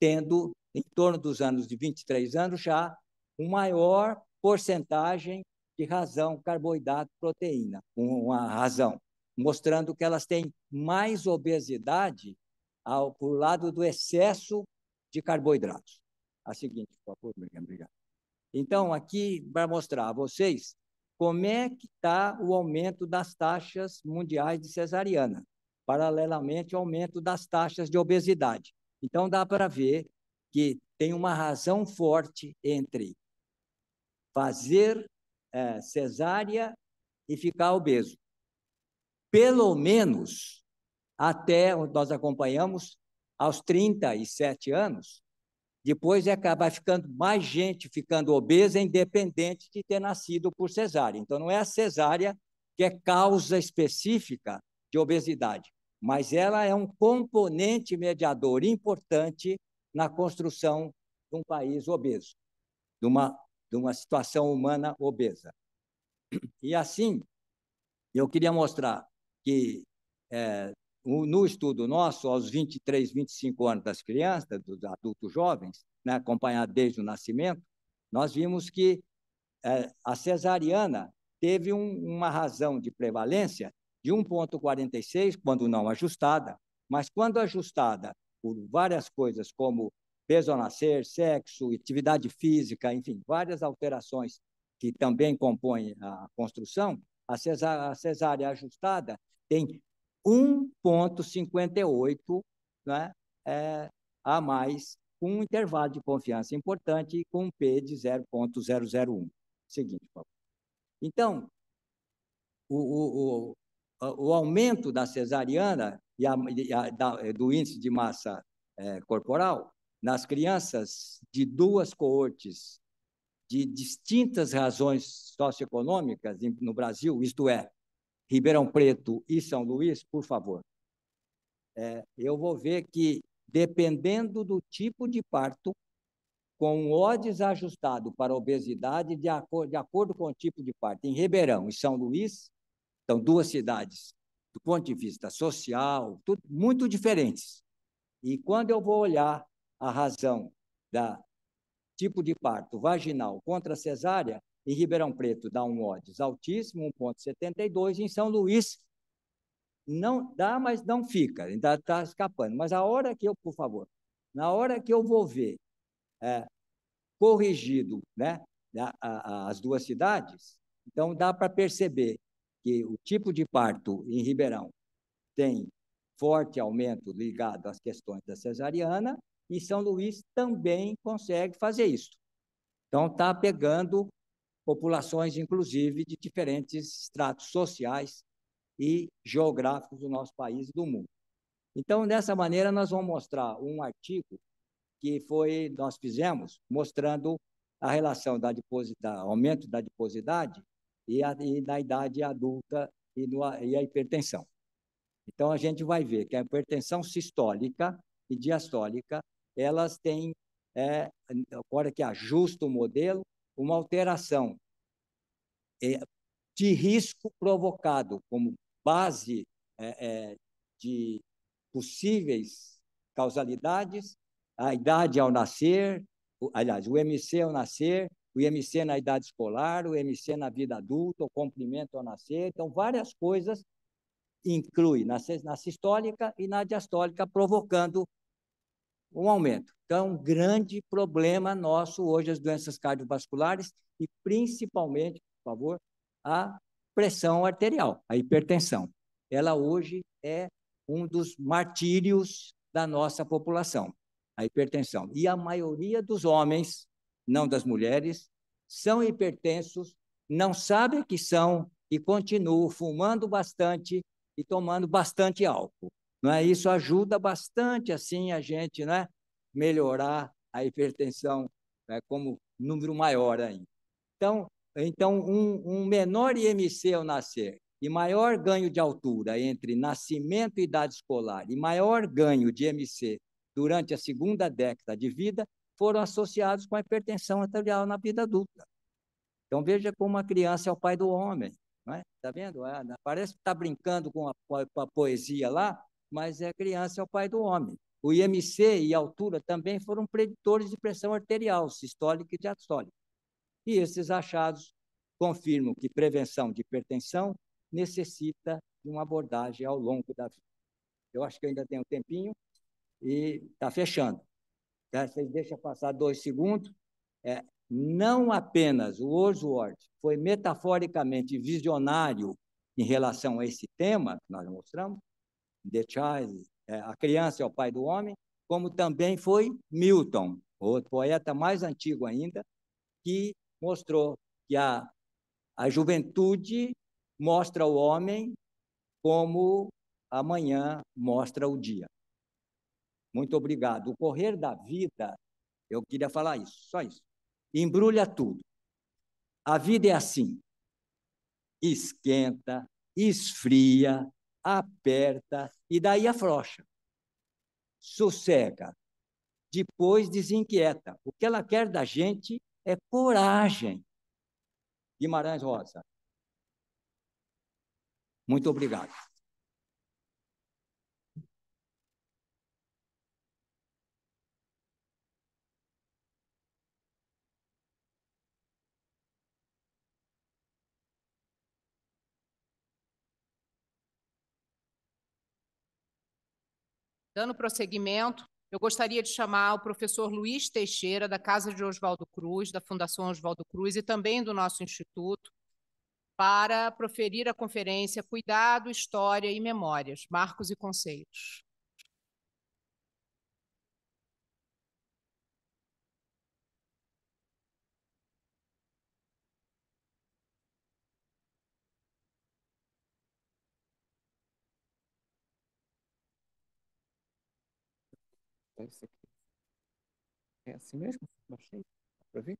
tendo, em torno dos anos de 23 anos já, uma maior porcentagem de razão carboidrato proteína, uma razão, mostrando que elas têm mais obesidade ao pro lado do excesso de carboidratos. A seguinte, por favor, obrigado. Então, aqui, para mostrar a vocês como é que está o aumento das taxas mundiais de cesariana, paralelamente ao aumento das taxas de obesidade. Então, dá para ver que tem uma razão forte entre fazer é, cesárea e ficar obeso. Pelo menos até nós acompanhamos aos 37 anos. Depois é, vai ficando mais gente ficando obesa, independente de ter nascido por cesárea. Então, não é a cesárea que é causa específica de obesidade, mas ela é um componente mediador importante na construção de um país obeso, de uma, de uma situação humana obesa. E assim, eu queria mostrar que é, no estudo nosso, aos 23, 25 anos das crianças, dos adultos jovens, né, acompanhado desde o nascimento, nós vimos que é, a cesariana teve um, uma razão de prevalência de 1,46, quando não ajustada, mas quando ajustada por várias coisas como peso ao nascer, sexo, atividade física, enfim, várias alterações que também compõem a construção, a cesárea ajustada tem 1,58 né, é, a mais, com um intervalo de confiança importante e com um P de 0,001. Seguinte, por favor. Então, o, o, o, o, aumento da cesariana e, a, e a, da, é, do índice de massa é, corporal nas crianças de duas coortes de distintas razões socioeconômicas no Brasil, isto é, Ribeirão Preto e São Luís, por favor. É, eu vou ver que, dependendo do tipo de parto, com odds ajustado para obesidade de, de acordo com o tipo de parto. Em Ribeirão e São Luís, então duas cidades do ponto de vista social, tudo, muito diferentes. E quando eu vou olhar a razão da tipo de parto vaginal contra cesárea, em Ribeirão Preto dá um odds altíssimo, 1,72. Em São Luís não dá, mas não fica, ainda está escapando. Mas a hora que eu, por favor, na hora que eu vou ver é, corrigido né, a, a, as duas cidades, então dá para perceber que o tipo de parto em Ribeirão tem forte aumento ligado às questões da cesariana, e São Luís também consegue fazer isso. Então, está pegando populações, inclusive, de diferentes estratos sociais e geográficos do nosso país e do mundo. Então, dessa maneira, nós vamos mostrar um artigo que foi nós fizemos mostrando a relação da, aumento da adiposidade e, e da idade adulta e, no, e a hipertensão. Então, a gente vai ver que a hipertensão sistólica e diastólica, elas têm, é, agora que ajusta o modelo, uma alteração é, de risco provocado como base é, é, de possíveis causalidades, a idade ao nascer, aliás, o MC ao nascer, o IMC na idade escolar, o IMC na vida adulta, o comprimento ao nascer. Então, várias coisas inclui na, na sistólica e na diastólica, provocando um aumento. Então, um grande problema nosso hoje as doenças cardiovasculares e principalmente, por favor, a pressão arterial, a hipertensão. Ela hoje é um dos martírios da nossa população, a hipertensão. E a maioria dos homens, não das mulheres, são hipertensos, não sabem que são e continuam fumando bastante e tomando bastante álcool. Não é? Isso ajuda bastante, assim, a gente né? melhorar a hipertensão né? como número maior ainda. Então, então um, um menor IMC ao nascer e maior ganho de altura entre nascimento e idade escolar e maior ganho de IMC durante a segunda década de vida foram associados com a hipertensão arterial na vida adulta. Então veja como a criança é o pai do homem, não é? Tá vendo? É, parece que está brincando com a, com a, poesia lá, mas é a criança é o pai do homem. O IMC e a altura também foram preditores de pressão arterial, sistólica e diastólica. E esses achados confirmam que prevenção de hipertensão necessita de uma abordagem ao longo da vida. Eu acho que ainda tem um tempinho e está fechando. deixa tá? Vocês deixam passar dois segundos. É, não apenas o Oswald foi metaforicamente visionário em relação a esse tema que nós mostramos, the child, é, a criança é o pai do homem, como também foi Milton, outro poeta mais antigo ainda, que mostrou que a, a juventude mostra o homem como amanhã mostra o dia. Muito obrigado. O correr da vida, eu queria falar isso, só isso. Embrulha tudo. A vida é assim: esquenta, esfria, aperta e daí afrouxa. Sossega. Depois desinquieta. O que ela quer da gente é coragem. Guimarães Rosa. Muito obrigado. Dando prosseguimento, eu gostaria de chamar o professor Luiz Teixeira, da Casa de Oswaldo Cruz, da Fundação Oswaldo Cruz e também do nosso Instituto, para proferir a conferência Cuidado, História e Memórias, Marcos e Conceitos. É isso aqui. É assim mesmo? Baixei? Dá para ver?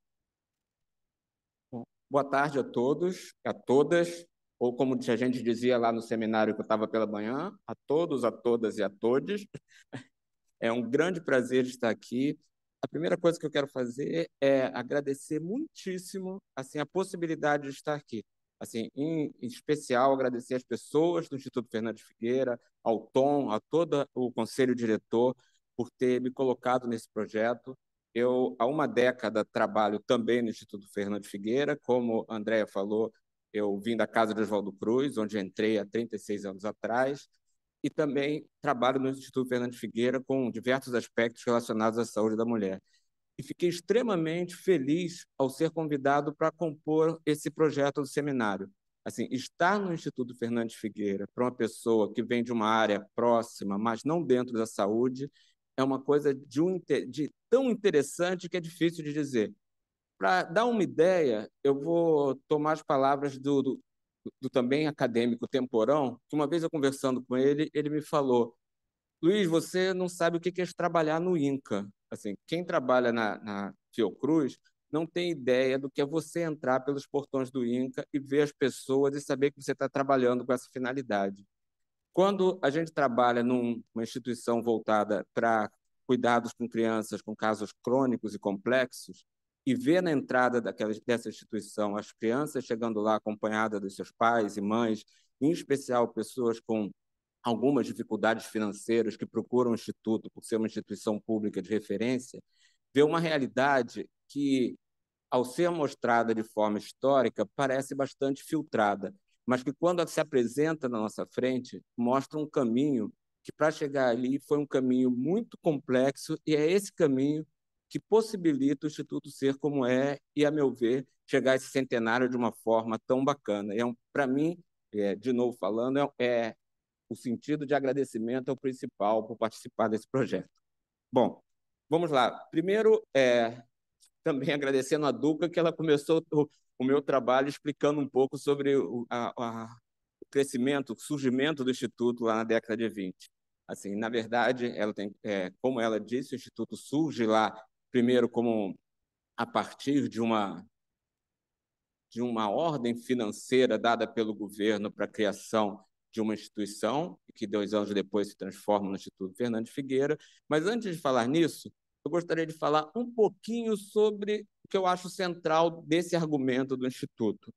Bom, boa tarde a todos, a todas, ou como a gente dizia lá no seminário que eu estava pela manhã, a todos, a todas e a todos É um grande prazer estar aqui. A primeira coisa que eu quero fazer é agradecer muitíssimo assim a possibilidade de estar aqui. Assim, em, em especial agradecer às pessoas do Instituto Fernandes Figueira, ao Tom, a todo o conselho diretor por ter me colocado nesse projeto. Eu, há uma década, trabalho também no Instituto Fernando Figueira. Como a Andrea falou, eu vim da casa de Oswaldo Cruz, onde entrei há 36 anos atrás, e também trabalho no Instituto Fernando Figueira com diversos aspectos relacionados à saúde da mulher. E fiquei extremamente feliz ao ser convidado para compor esse projeto do seminário. Assim, estar no Instituto Fernandes Figueira para uma pessoa que vem de uma área próxima, mas não dentro da saúde, é uma coisa de, um, de tão interessante que é difícil de dizer. Para dar uma ideia, eu vou tomar as palavras do, do, do, também acadêmico Temporão, que uma vez eu conversando com ele, ele me falou: Luiz, você não sabe o que é trabalhar no INCA. Assim, quem trabalha na, na Fiocruz não tem ideia do que é você entrar pelos portões do INCA e ver as pessoas e saber que você está trabalhando com essa finalidade. Quando a gente trabalha numa instituição voltada para cuidados com crianças com casos crônicos e complexos, e vê na entrada daquela, dessa instituição as crianças chegando lá acompanhadas dos seus pais e mães, em especial pessoas com algumas dificuldades financeiras que procuram o Instituto por ser uma instituição pública de referência, vê uma realidade que, ao ser mostrada de forma histórica, parece bastante filtrada mas que quando se apresenta na nossa frente, mostra um caminho que para chegar ali foi um caminho muito complexo e é esse caminho que possibilita o Instituto ser como é e, a meu ver, chegar a esse centenário de uma forma tão bacana. É um, para mim, é, de novo falando, é, é o sentido de agradecimento ao é principal por participar desse projeto. Bom, vamos lá. Primeiro, é, também agradecendo a Duca, que ela começou o, o meu trabalho explicando um pouco sobre o, a, a, o crescimento, o surgimento do Instituto lá na década de 20. Assim, na verdade, ela tem, é, como ela disse, o Instituto surge lá primeiro como a partir de uma de uma ordem financeira dada pelo governo para a criação de uma instituição, que dois anos depois se transforma no Instituto Fernandes Figueira. Mas antes de falar nisso, eu gostaria de falar um pouquinho sobre o que eu acho central desse argumento do Instituto,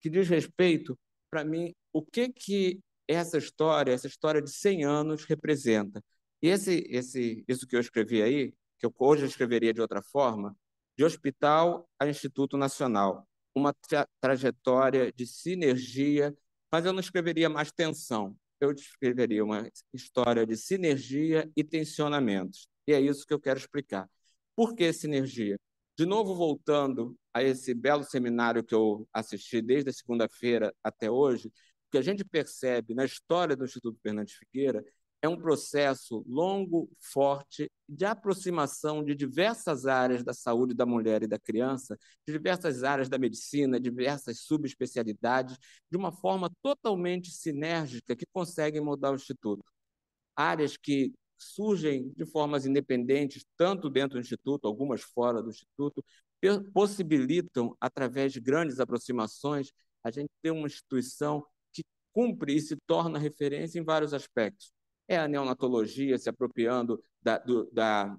que diz respeito, para mim, o que, que essa história, essa história de 100 anos, representa. E esse, esse, isso que eu escrevi aí, que eu hoje escreveria de outra forma, de hospital a Instituto Nacional, uma tra trajetória de sinergia, mas eu não escreveria mais tensão, eu escreveria uma história de sinergia e tensionamentos. E é isso que eu quero explicar. Por que sinergia? De novo, voltando a esse belo seminário que eu assisti desde a segunda-feira até hoje, o que a gente percebe na história do Instituto Fernandes Figueira é um processo longo, forte, de aproximação de diversas áreas da saúde da mulher e da criança, de diversas áreas da medicina, diversas subespecialidades, de uma forma totalmente sinérgica que consegue mudar o Instituto. Áreas que surgem de formas independentes, tanto dentro do Instituto, algumas fora do Instituto, possibilitam, através de grandes aproximações, a gente ter uma instituição que cumpre e se torna referência em vários aspectos. É a neonatologia se apropriando da, do, da,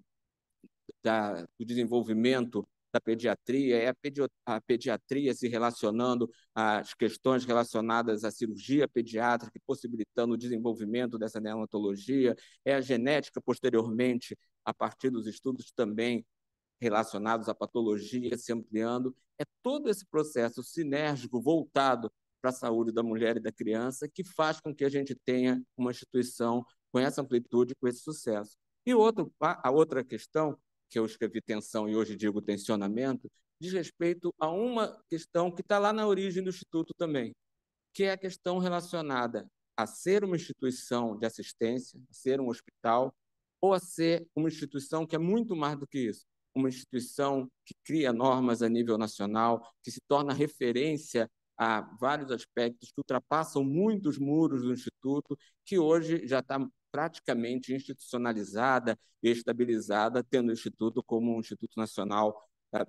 da, do desenvolvimento da pediatria, é a, pediatria se relacionando às questões relacionadas à cirurgia pediátrica, possibilitando o desenvolvimento dessa neonatologia, é a genética posteriormente, a partir dos estudos também relacionados à patologia se ampliando, é todo esse processo sinérgico voltado para a saúde da mulher e da criança que faz com que a gente tenha uma instituição com essa amplitude, com esse sucesso. E outro, a outra questão que eu escrevi tensão e hoje digo tensionamento, diz respeito a uma questão que está lá na origem do Instituto também, que é a questão relacionada a ser uma instituição de assistência, a ser um hospital, ou a ser uma instituição que é muito mais do que isso, uma instituição que cria normas a nível nacional, que se torna referência a vários aspectos que ultrapassam muitos muros do Instituto, que hoje já está praticamente institucionalizada e estabilizada, tendo o Instituto como um Instituto Nacional da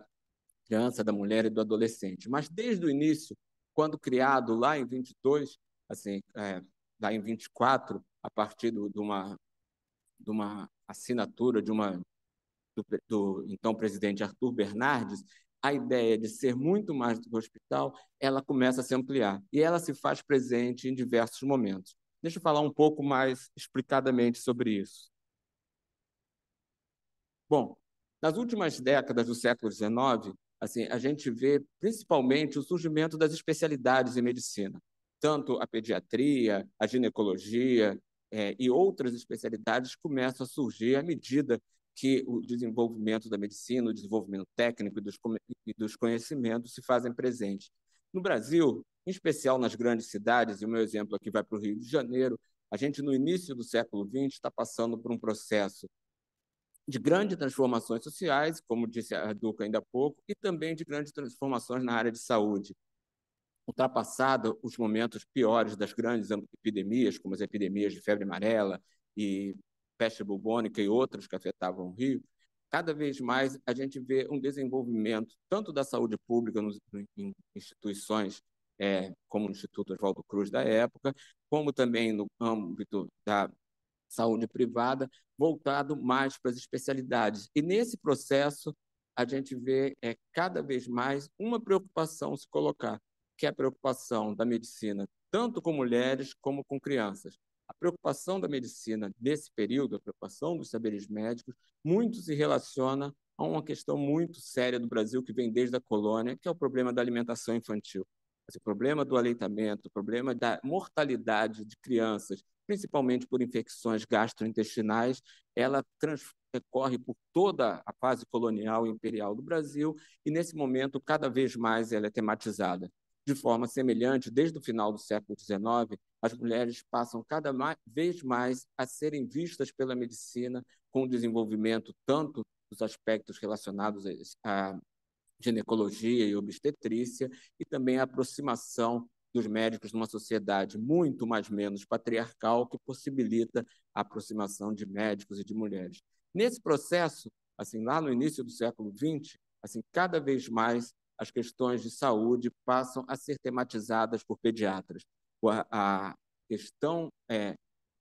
Criança, da Mulher e do Adolescente. Mas desde o início, quando criado lá em 22, assim, é, lá em 24, a partir do, de, uma, de uma assinatura de uma do, do então presidente Arthur Bernardes, a ideia de ser muito mais do que o hospital, ela começa a se ampliar e ela se faz presente em diversos momentos. Deixa eu falar um pouco mais explicadamente sobre isso. Bom, nas últimas décadas do século XIX, assim, a gente vê principalmente o surgimento das especialidades em medicina, tanto a pediatria, a ginecologia é, e outras especialidades começam a surgir à medida que o desenvolvimento da medicina, o desenvolvimento técnico e dos, e dos conhecimentos se fazem presentes. No Brasil, em especial nas grandes cidades, e o meu exemplo aqui vai para o Rio de Janeiro, a gente, no início do século XX, está passando por um processo de grandes transformações sociais, como disse a Duca ainda há pouco, e também de grandes transformações na área de saúde. Ultrapassado os momentos piores das grandes epidemias, como as epidemias de febre amarela e peste bubônica e outras que afetavam o Rio, cada vez mais a gente vê um desenvolvimento tanto da saúde pública nos, em instituições é, como no Instituto Oswaldo Cruz da época, como também no âmbito da saúde privada, voltado mais para as especialidades. E nesse processo, a gente vê é, cada vez mais uma preocupação se colocar, que é a preocupação da medicina, tanto com mulheres como com crianças. A preocupação da medicina nesse período, a preocupação dos saberes médicos, muito se relaciona a uma questão muito séria do Brasil que vem desde a colônia, que é o problema da alimentação infantil. Assim, o problema do aleitamento, o problema da mortalidade de crianças, principalmente por infecções gastrointestinais, ela transcorre por toda a fase colonial e imperial do Brasil e, nesse momento, cada vez mais ela é tematizada. De forma semelhante, desde o final do século XIX, as mulheres passam cada vez mais a serem vistas pela medicina com o desenvolvimento tanto dos aspectos relacionados à ginecologia e obstetrícia, e também a aproximação dos médicos numa sociedade muito mais menos patriarcal que possibilita a aproximação de médicos e de mulheres. Nesse processo, assim lá no início do século XX, assim cada vez mais as questões de saúde passam a ser tematizadas por pediatras. A, questão é,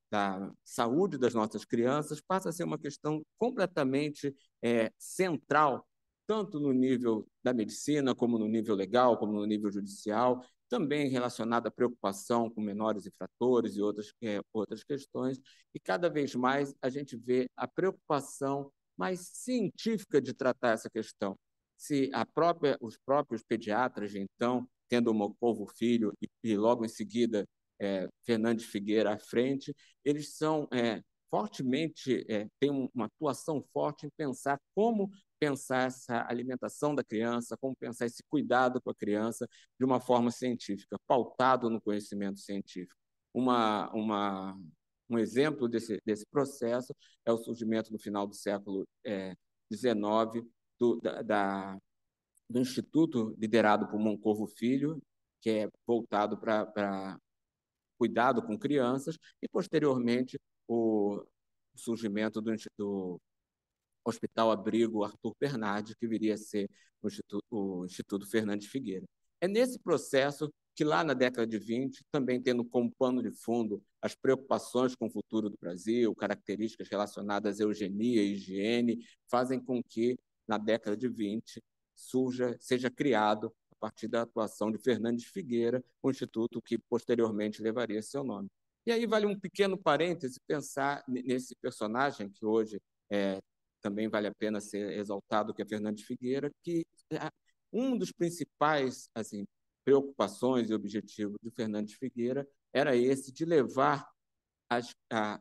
da saúde das nossas crianças passa a ser uma questão completamente é, central tanto no nível da medicina, como no nível legal, como no nível judicial, também relacionada à preocupação com menores infratores e outras, é, outras questões. E cada vez mais a gente vê a preocupação mais científica de tratar essa questão. Se a própria, os próprios pediatras, então, tendo o povo filho e, e, logo em seguida é, Fernandes Figueira à frente, eles são é, fortemente, é, têm uma atuação forte em pensar como pensar essa alimentação da criança, como pensar esse cuidado com a criança de uma forma científica, pautado no conhecimento científico. Uma, uma, um exemplo desse, desse processo é o surgimento no final do século XIX é, do, da, da, do instituto liderado por Moncorvo Filho, que é voltado para cuidado com crianças, e posteriormente o surgimento do, do Hospital Abrigo Arthur Bernardi, que viria a ser o Instituto, o Instituto Fernandes Figueira. É nesse processo que, lá na década de 20, também tendo como pano de fundo as preocupações com o futuro do Brasil, características relacionadas à eugenia e higiene, fazem com que, na década de 20, surja, seja criado, a partir da atuação de Fernandes Figueira, o um instituto que posteriormente levaria seu nome. E aí vale um pequeno parêntese pensar nesse personagem que hoje é, também vale a pena ser exaltado, que é Fernandes Figueira, que é um dos principais assim, preocupações e objetivos de Fernandes Figueira era esse de levar as, a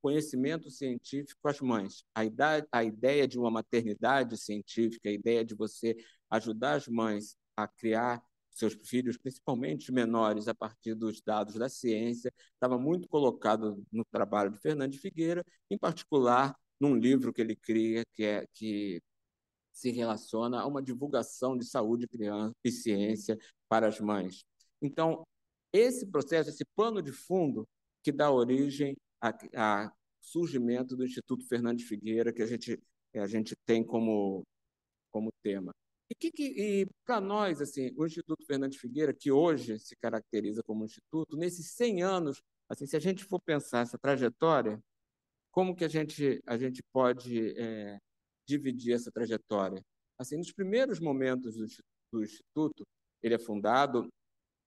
conhecimento científico às mães. A, idade, a ideia de uma maternidade científica, a ideia de você ajudar as mães a criar seus filhos, principalmente menores, a partir dos dados da ciência, estava muito colocado no trabalho de Fernandes Figueira, em particular num livro que ele cria que é que se relaciona a uma divulgação de saúde criança e ciência para as mães. Então, esse processo, esse pano de fundo que dá origem ao surgimento do Instituto Fernandes Figueira, que a gente, a gente tem como, como tema. E, que, que, e para nós, assim, o Instituto Fernandes Figueira, que hoje se caracteriza como instituto, nesses 100 anos, assim, se a gente for pensar essa trajetória, como que a gente, a gente pode é, dividir essa trajetória? Assim, nos primeiros momentos do, do Instituto, ele é fundado,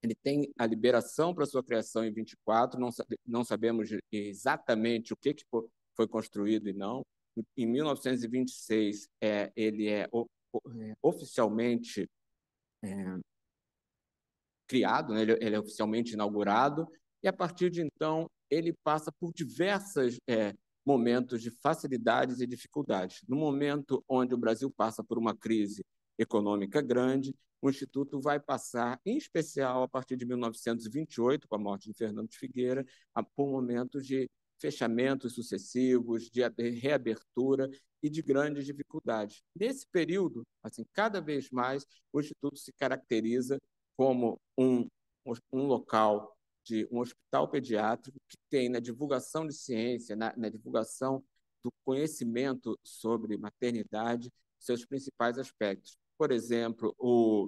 ele tem a liberação para sua criação em 24, não, não sabemos exatamente o que, que foi construído e não. Em 1926, é, ele é, é oficialmente é, criado, né? ele, ele, é oficialmente inaugurado, e a partir de então ele passa por diversas é, momentos de facilidades e dificuldades. No momento onde o Brasil passa por uma crise econômica grande, o Instituto vai passar, em especial a partir de 1928, com a morte de Fernando de Figueira, a, por momentos de fechamentos sucessivos, de reabertura e de grandes dificuldades. Nesse período, assim, cada vez mais o Instituto se caracteriza como um, um local de um hospital pediátrico que tem na divulgação de ciência, na, na divulgação do conhecimento sobre maternidade, seus principais aspectos. Por exemplo, o,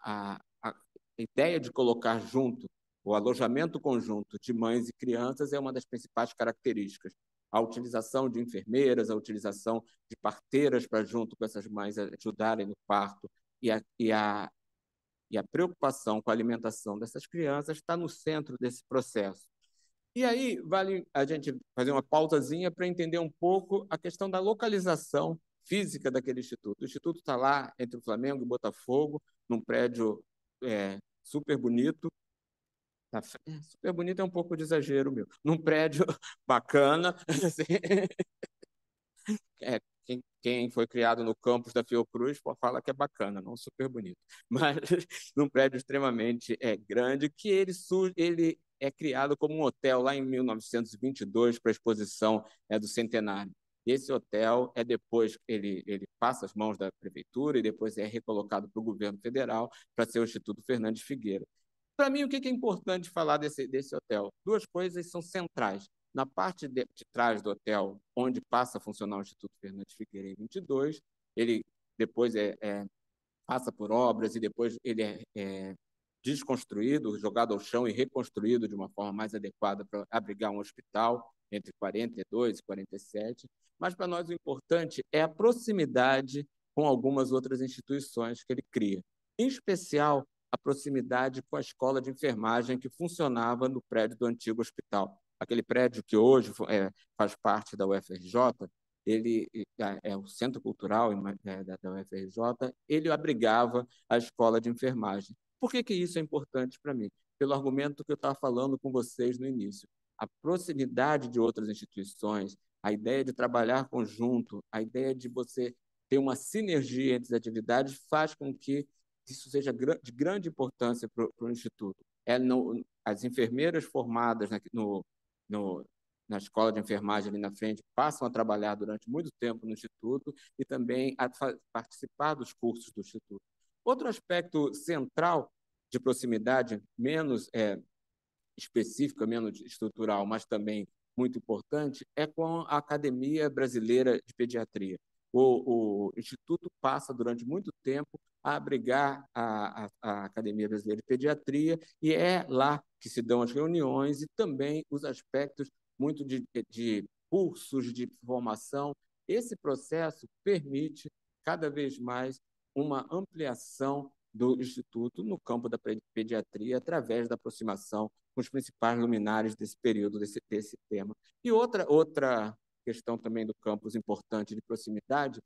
a, a ideia de colocar junto o alojamento conjunto de mães e crianças é uma das principais características. A utilização de enfermeiras, a utilização de parteiras para, junto com essas mães, ajudarem no parto e a, e a e a preocupação com a alimentação dessas crianças está no centro desse processo. E aí vale a gente fazer uma pautazinha para entender um pouco a questão da localização física daquele instituto. O instituto está lá entre o Flamengo e o Botafogo, num prédio é, super bonito. Tá é, super bonito é um pouco de exagero meu. Num prédio bacana, assim, é, quem, quem, foi criado no campus da Fiocruz pô, fala que é bacana, não super bonito, mas num prédio extremamente é, grande, que ele, ele é criado como um hotel lá em 1922 para a exposição é, do centenário. Esse hotel é depois ele ele passa as mãos da prefeitura e depois é recolocado para o governo federal para ser o Instituto Fernandes Figueira. Para mim, o que é importante falar desse, desse hotel? Duas coisas são centrais. Na parte de, de trás do hotel, onde passa a funcionar o Instituto Fernandes Figueiredo 22, ele depois é, é, passa por obras e depois ele é, é desconstruído, jogado ao chão e reconstruído de uma forma mais adequada para abrigar um hospital entre 42 e 47. Mas para nós o importante é a proximidade com algumas outras instituições que ele cria, em especial a proximidade com a escola de enfermagem que funcionava no prédio do antigo hospital. Aquele prédio que hoje é, faz parte da UFRJ, ele é, é o centro cultural é, da UFRJ, ele abrigava a escola de enfermagem. Por que, que isso é importante para mim? Pelo argumento que eu estava falando com vocês no início. A proximidade de outras instituições, a ideia de trabalhar conjunto, a ideia de você ter uma sinergia entre as atividades faz com que isso seja de grande importância para o Instituto. É no, as enfermeiras formadas no, no, na escola de enfermagem ali na frente, passam a trabalhar durante muito tempo no Instituto e também a participar dos cursos do Instituto. Outro aspecto central de proximidade, menos é, específica, menos estrutural, mas também muito importante, é com a Academia Brasileira de Pediatria. O, o Instituto passa durante muito tempo a abrigar a, a, a Academia Brasileira de Pediatria, e é lá que se dão as reuniões e também os aspectos muito de, de cursos de formação. Esse processo permite cada vez mais uma ampliação do Instituto no campo da pediatria através da aproximação com os principais luminares desse período, desse, desse tema. E outra, outra questão também do campus importante de proximidade,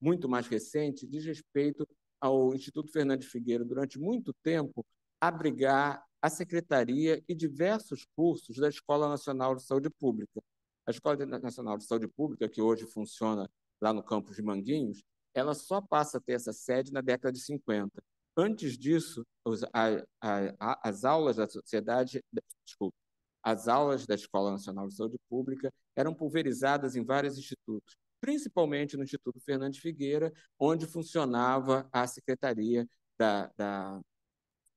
muito mais recente, diz respeito ao Instituto Fernandes Figueiredo durante muito tempo abrigar a secretaria e diversos cursos da Escola Nacional de Saúde Pública. A Escola Nacional de Saúde Pública, que hoje funciona lá no campus de Manguinhos, ela só passa a ter essa sede na década de 50. Antes disso, os, a, a, as aulas da sociedade, desculpa, as aulas da Escola Nacional de Saúde Pública eram pulverizadas em vários institutos principalmente no Instituto Fernandes Figueira, onde funcionava a Secretaria da, da,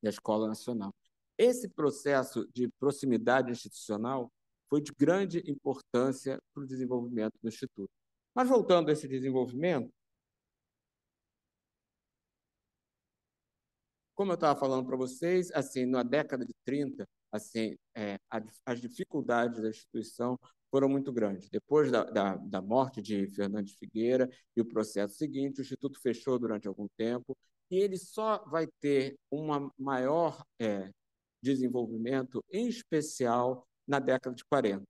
da Escola Nacional. Esse processo de proximidade institucional foi de grande importância para o desenvolvimento do Instituto. Mas voltando a esse desenvolvimento, como eu estava falando para vocês, assim, na década de 30, assim, é, as dificuldades da instituição foram muito grandes. Depois da, da, da, morte de Fernandes Figueira e o processo seguinte, o Instituto fechou durante algum tempo e ele só vai ter um maior é, desenvolvimento, em especial na década de 40.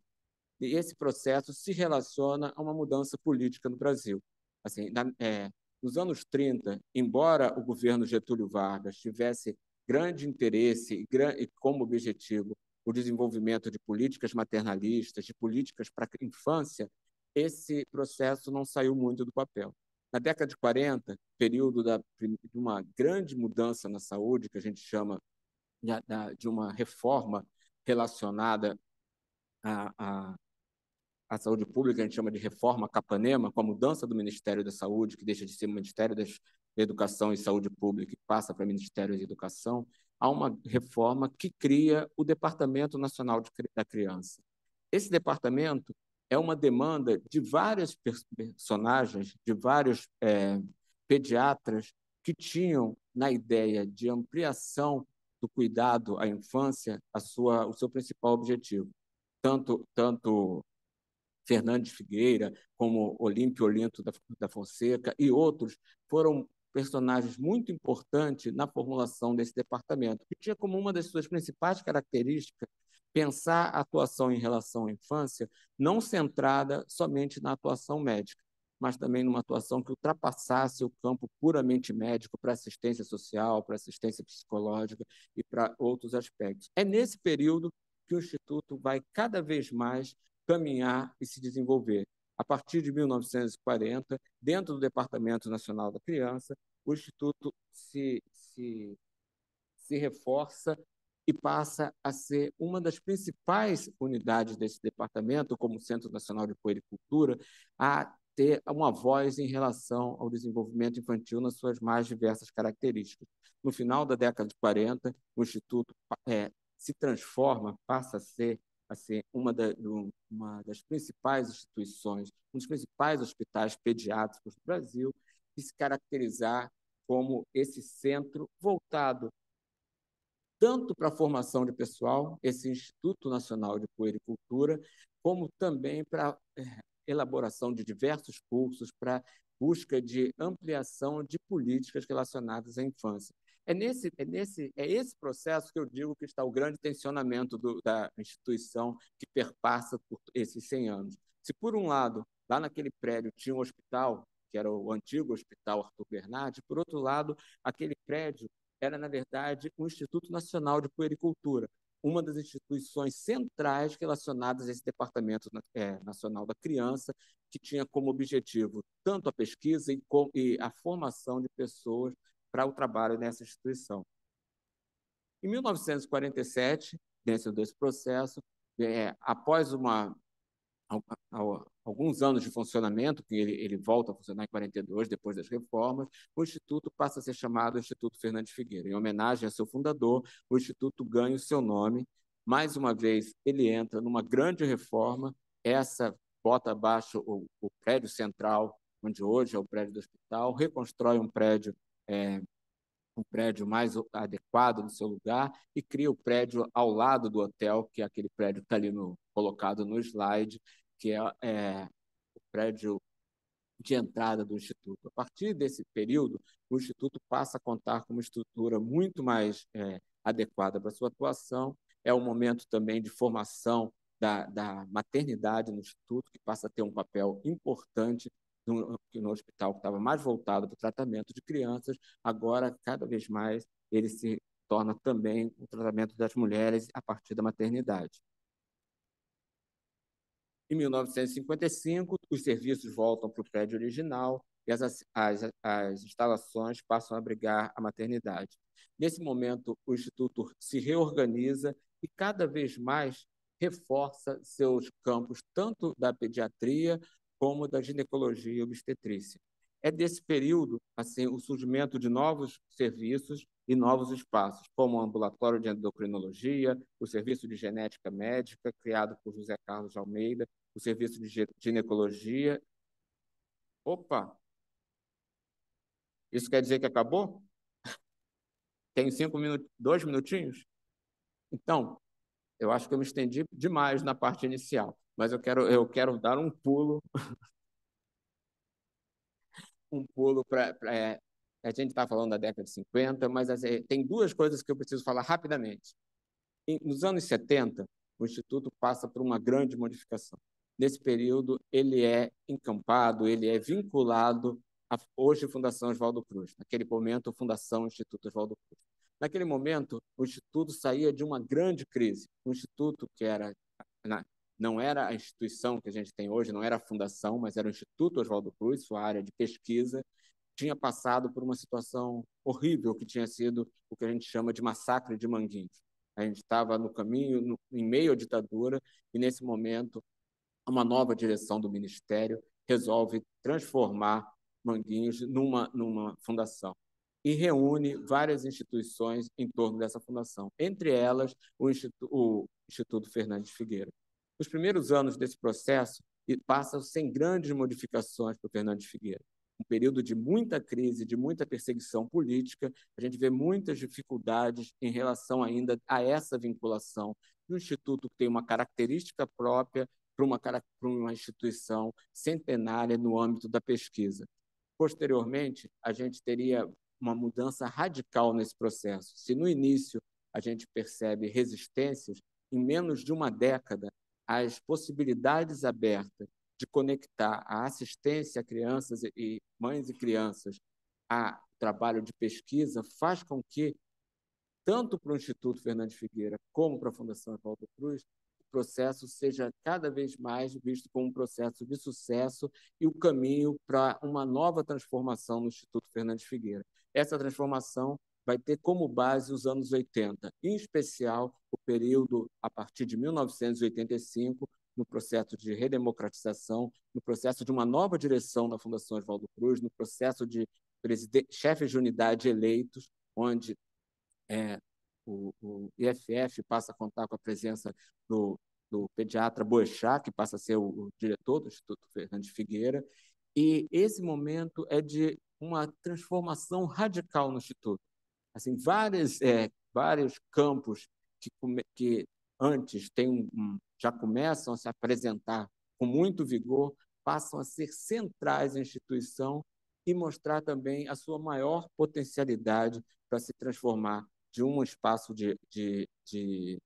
E esse processo se relaciona a uma mudança política no Brasil. Assim, na, é, nos anos 30, embora o governo Getúlio Vargas tivesse grande interesse e, e como objetivo o desenvolvimento de políticas maternalistas, de políticas para a infância, esse processo não saiu muito do papel. Na década de 40, período da, de uma grande mudança na saúde, que a gente chama de uma reforma relacionada à, à, à, saúde pública, a gente chama de reforma Capanema, com a mudança do Ministério da Saúde, que deixa de ser o Ministério da Educação e Saúde Pública e passa para o Ministério da Educação, a uma reforma que cria o Departamento Nacional de, da Criança. Esse departamento é uma demanda de vários personagens, de vários é, pediatras que tinham na ideia de ampliação do cuidado à infância a sua, o seu principal objetivo. Tanto, tanto Fernandes Figueira, como Olímpio Olinto da, da Fonseca e outros foram personagens muito importantes na formulação desse departamento, que tinha como uma das suas principais características pensar a atuação em relação à infância não centrada somente na atuação médica, mas também numa atuação que ultrapassasse o campo puramente médico para assistência social, para assistência psicológica e para outros aspectos. É nesse período que o Instituto vai cada vez mais caminhar e se desenvolver a partir de 1940, dentro do Departamento Nacional da Criança, o Instituto se, se, se reforça e passa a ser uma das principais unidades desse departamento, como Centro Nacional de Puericultura, a ter uma voz em relação ao desenvolvimento infantil nas suas mais diversas características. No final da década de 40, o Instituto é, se transforma, passa a ser a ser uma, da, uma das principais instituições, um dos principais hospitais pediátricos do Brasil, e se caracterizar como esse centro voltado tanto para a formação de pessoal, esse Instituto Nacional de Poericultura, como também para eh, elaboração de diversos cursos, para busca de ampliação de políticas relacionadas à infância. É, nesse, é, nesse, é esse processo que eu digo que está o grande tensionamento do, da instituição que perpassa por esses 100 anos. Se, por um lado, lá naquele prédio tinha um hospital, que era o antigo Hospital Arthur Bernardi, por outro lado, aquele prédio era, na verdade, o Instituto Nacional de Puericultura, uma das instituições centrais relacionadas a esse Departamento é, Nacional da Criança, que tinha como objetivo tanto a pesquisa e a formação de pessoas para o trabalho nessa instituição. Em 1947, dentro desse processo, é, após uma, alguns anos de funcionamento, que ele, ele, volta a funcionar em 42, depois das reformas, o Instituto passa a ser chamado Instituto Fernandes Figueira. Em homenagem a seu fundador, o Instituto ganha o seu nome. Mais uma vez, ele entra numa grande reforma, essa bota abaixo o, o prédio central, onde hoje é o prédio do hospital, reconstrói um prédio é, um prédio mais adequado no seu lugar e cria o prédio ao lado do hotel, que é aquele prédio que está ali no, colocado no slide, que é, é o prédio de entrada do Instituto. A partir desse período, o Instituto passa a contar com uma estrutura muito mais é, adequada para sua atuação. É um momento também de formação da, da maternidade no Instituto, que passa a ter um papel importante no, no hospital que estava mais voltado para o tratamento de crianças, agora, cada vez mais, ele se torna também o tratamento das mulheres a partir da maternidade. Em 1955, os serviços voltam para o prédio original e as, as, as instalações passam a abrigar a maternidade. Nesse momento, o Instituto se reorganiza e cada vez mais reforça seus campos, tanto da pediatria como da ginecologia e obstetrícia. É desse período assim o surgimento de novos serviços e novos espaços, como o ambulatório de endocrinologia, o serviço de genética médica criado por José Carlos Almeida, o serviço de ginecologia. Opa. Isso quer dizer que acabou? tem cinco minutos, dois minutinhos. Então, eu acho que eu me estendi demais na parte inicial mas eu quero, eu quero dar um pulo, um pulo para é, a gente está falando da década de 50, mas assim, tem duas coisas que eu preciso falar rapidamente. Nos anos 70, o Instituto passa por uma grande modificação. Nesse período, ele é encampado, ele é vinculado à hoje Fundação Oswaldo Cruz, naquele momento, Fundação Instituto Oswaldo Cruz. Naquele momento, o Instituto saía de uma grande crise. O Instituto, que era, não era a instituição que a gente tem hoje, não era a fundação, mas era o Instituto Oswaldo Cruz, sua área de pesquisa, tinha passado por uma situação horrível que tinha sido o que a gente chama de massacre de Manguinhos. A gente estava no caminho, no, em meio à ditadura, e nesse momento uma nova direção do ministério resolve transformar Manguinhos numa, numa fundação e reúne várias instituições em torno dessa fundação, entre elas o, Instituto, o Instituto Fernandes Figueira. Os primeiros anos desse processo passam sem grandes modificações para o Fernandes Figueiredo. Um período de muita crise, de muita perseguição política, a gente vê muitas dificuldades em relação ainda a essa vinculação de um instituto que tem uma característica própria para uma, para uma instituição centenária no âmbito da pesquisa. Posteriormente, a gente teria uma mudança radical nesse processo. Se no início a gente percebe resistências, em menos de uma década as possibilidades abertas de conectar a assistência a crianças e mães e crianças a trabalho de pesquisa faz com que, tanto para o Instituto Fernandes Figueira como para a Fundação Evaldo Cruz, o processo seja cada vez mais visto como um processo de sucesso e o caminho para uma nova transformação no Instituto Fernandes Figueira. Essa transformação vai ter como base os anos 80, em especial o período a partir de 1985, no processo de redemocratização, no processo de uma nova direção da Fundação Oswaldo Cruz, no processo de chefes de unidade eleitos, onde é, o, o, IFF passa a contar com a presença do, do pediatra Boechat, que passa a ser o, o diretor do Instituto Fernandes Figueira, e esse momento é de uma transformação radical no Instituto assim, várias, é, vários campos que, que antes tem um, já começam a se apresentar com muito vigor, passam a ser centrais à instituição e mostrar também a sua maior potencialidade para se transformar de um espaço de, de, de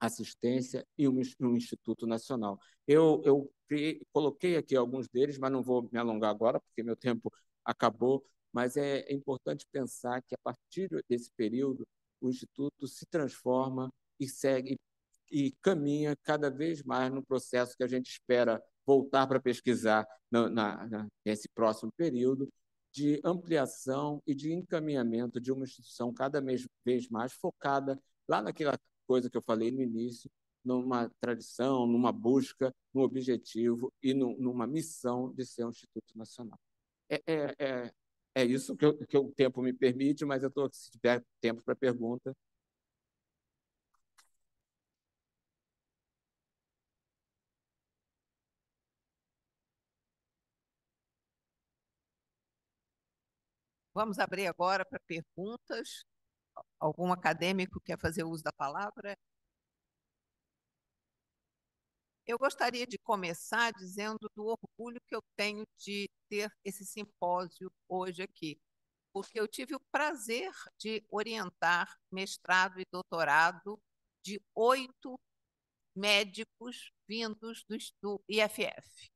assistência e um, um, Instituto Nacional. Eu, eu criei, coloquei aqui alguns deles, mas não vou me alongar agora, porque meu tempo acabou, mas é, é, importante pensar que, a partir desse período, o Instituto se transforma e segue e caminha cada vez mais no processo que a gente espera voltar para pesquisar na, na, nesse próximo período, de ampliação e de encaminhamento de uma instituição cada vez mais focada lá naquela coisa que eu falei no início, numa tradição, numa busca, num objetivo e numa missão de ser um Instituto Nacional. É, é, é, é isso que, eu, que o tempo me permite, mas eu estou, se tiver tempo para pergunta. Vamos abrir agora para perguntas. Algum acadêmico quer fazer uso da palavra? Eu gostaria de começar dizendo do orgulho que eu tenho de ter esse simpósio hoje aqui, porque eu tive o prazer de orientar mestrado e doutorado de oito médicos vindos do, do IFF.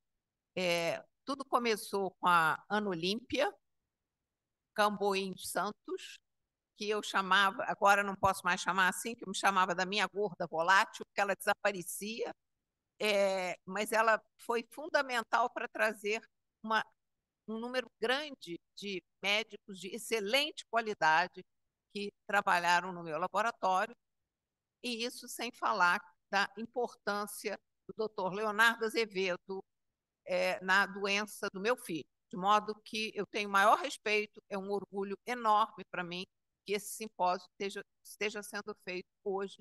É, tudo começou com a Ana Olímpia, Camboim Santos, que eu chamava, agora não posso mais chamar assim, que eu me chamava da minha gorda volátil, porque ela desaparecia é, mas ela foi fundamental para trazer uma, um número grande de médicos de excelente qualidade que trabalharam no meu laboratório, e isso sem falar da importância do Dr. Leonardo Azevedo é, na doença do meu filho, de modo que eu tenho maior respeito, é um orgulho enorme para mim que esse simpósio esteja, esteja sendo feito hoje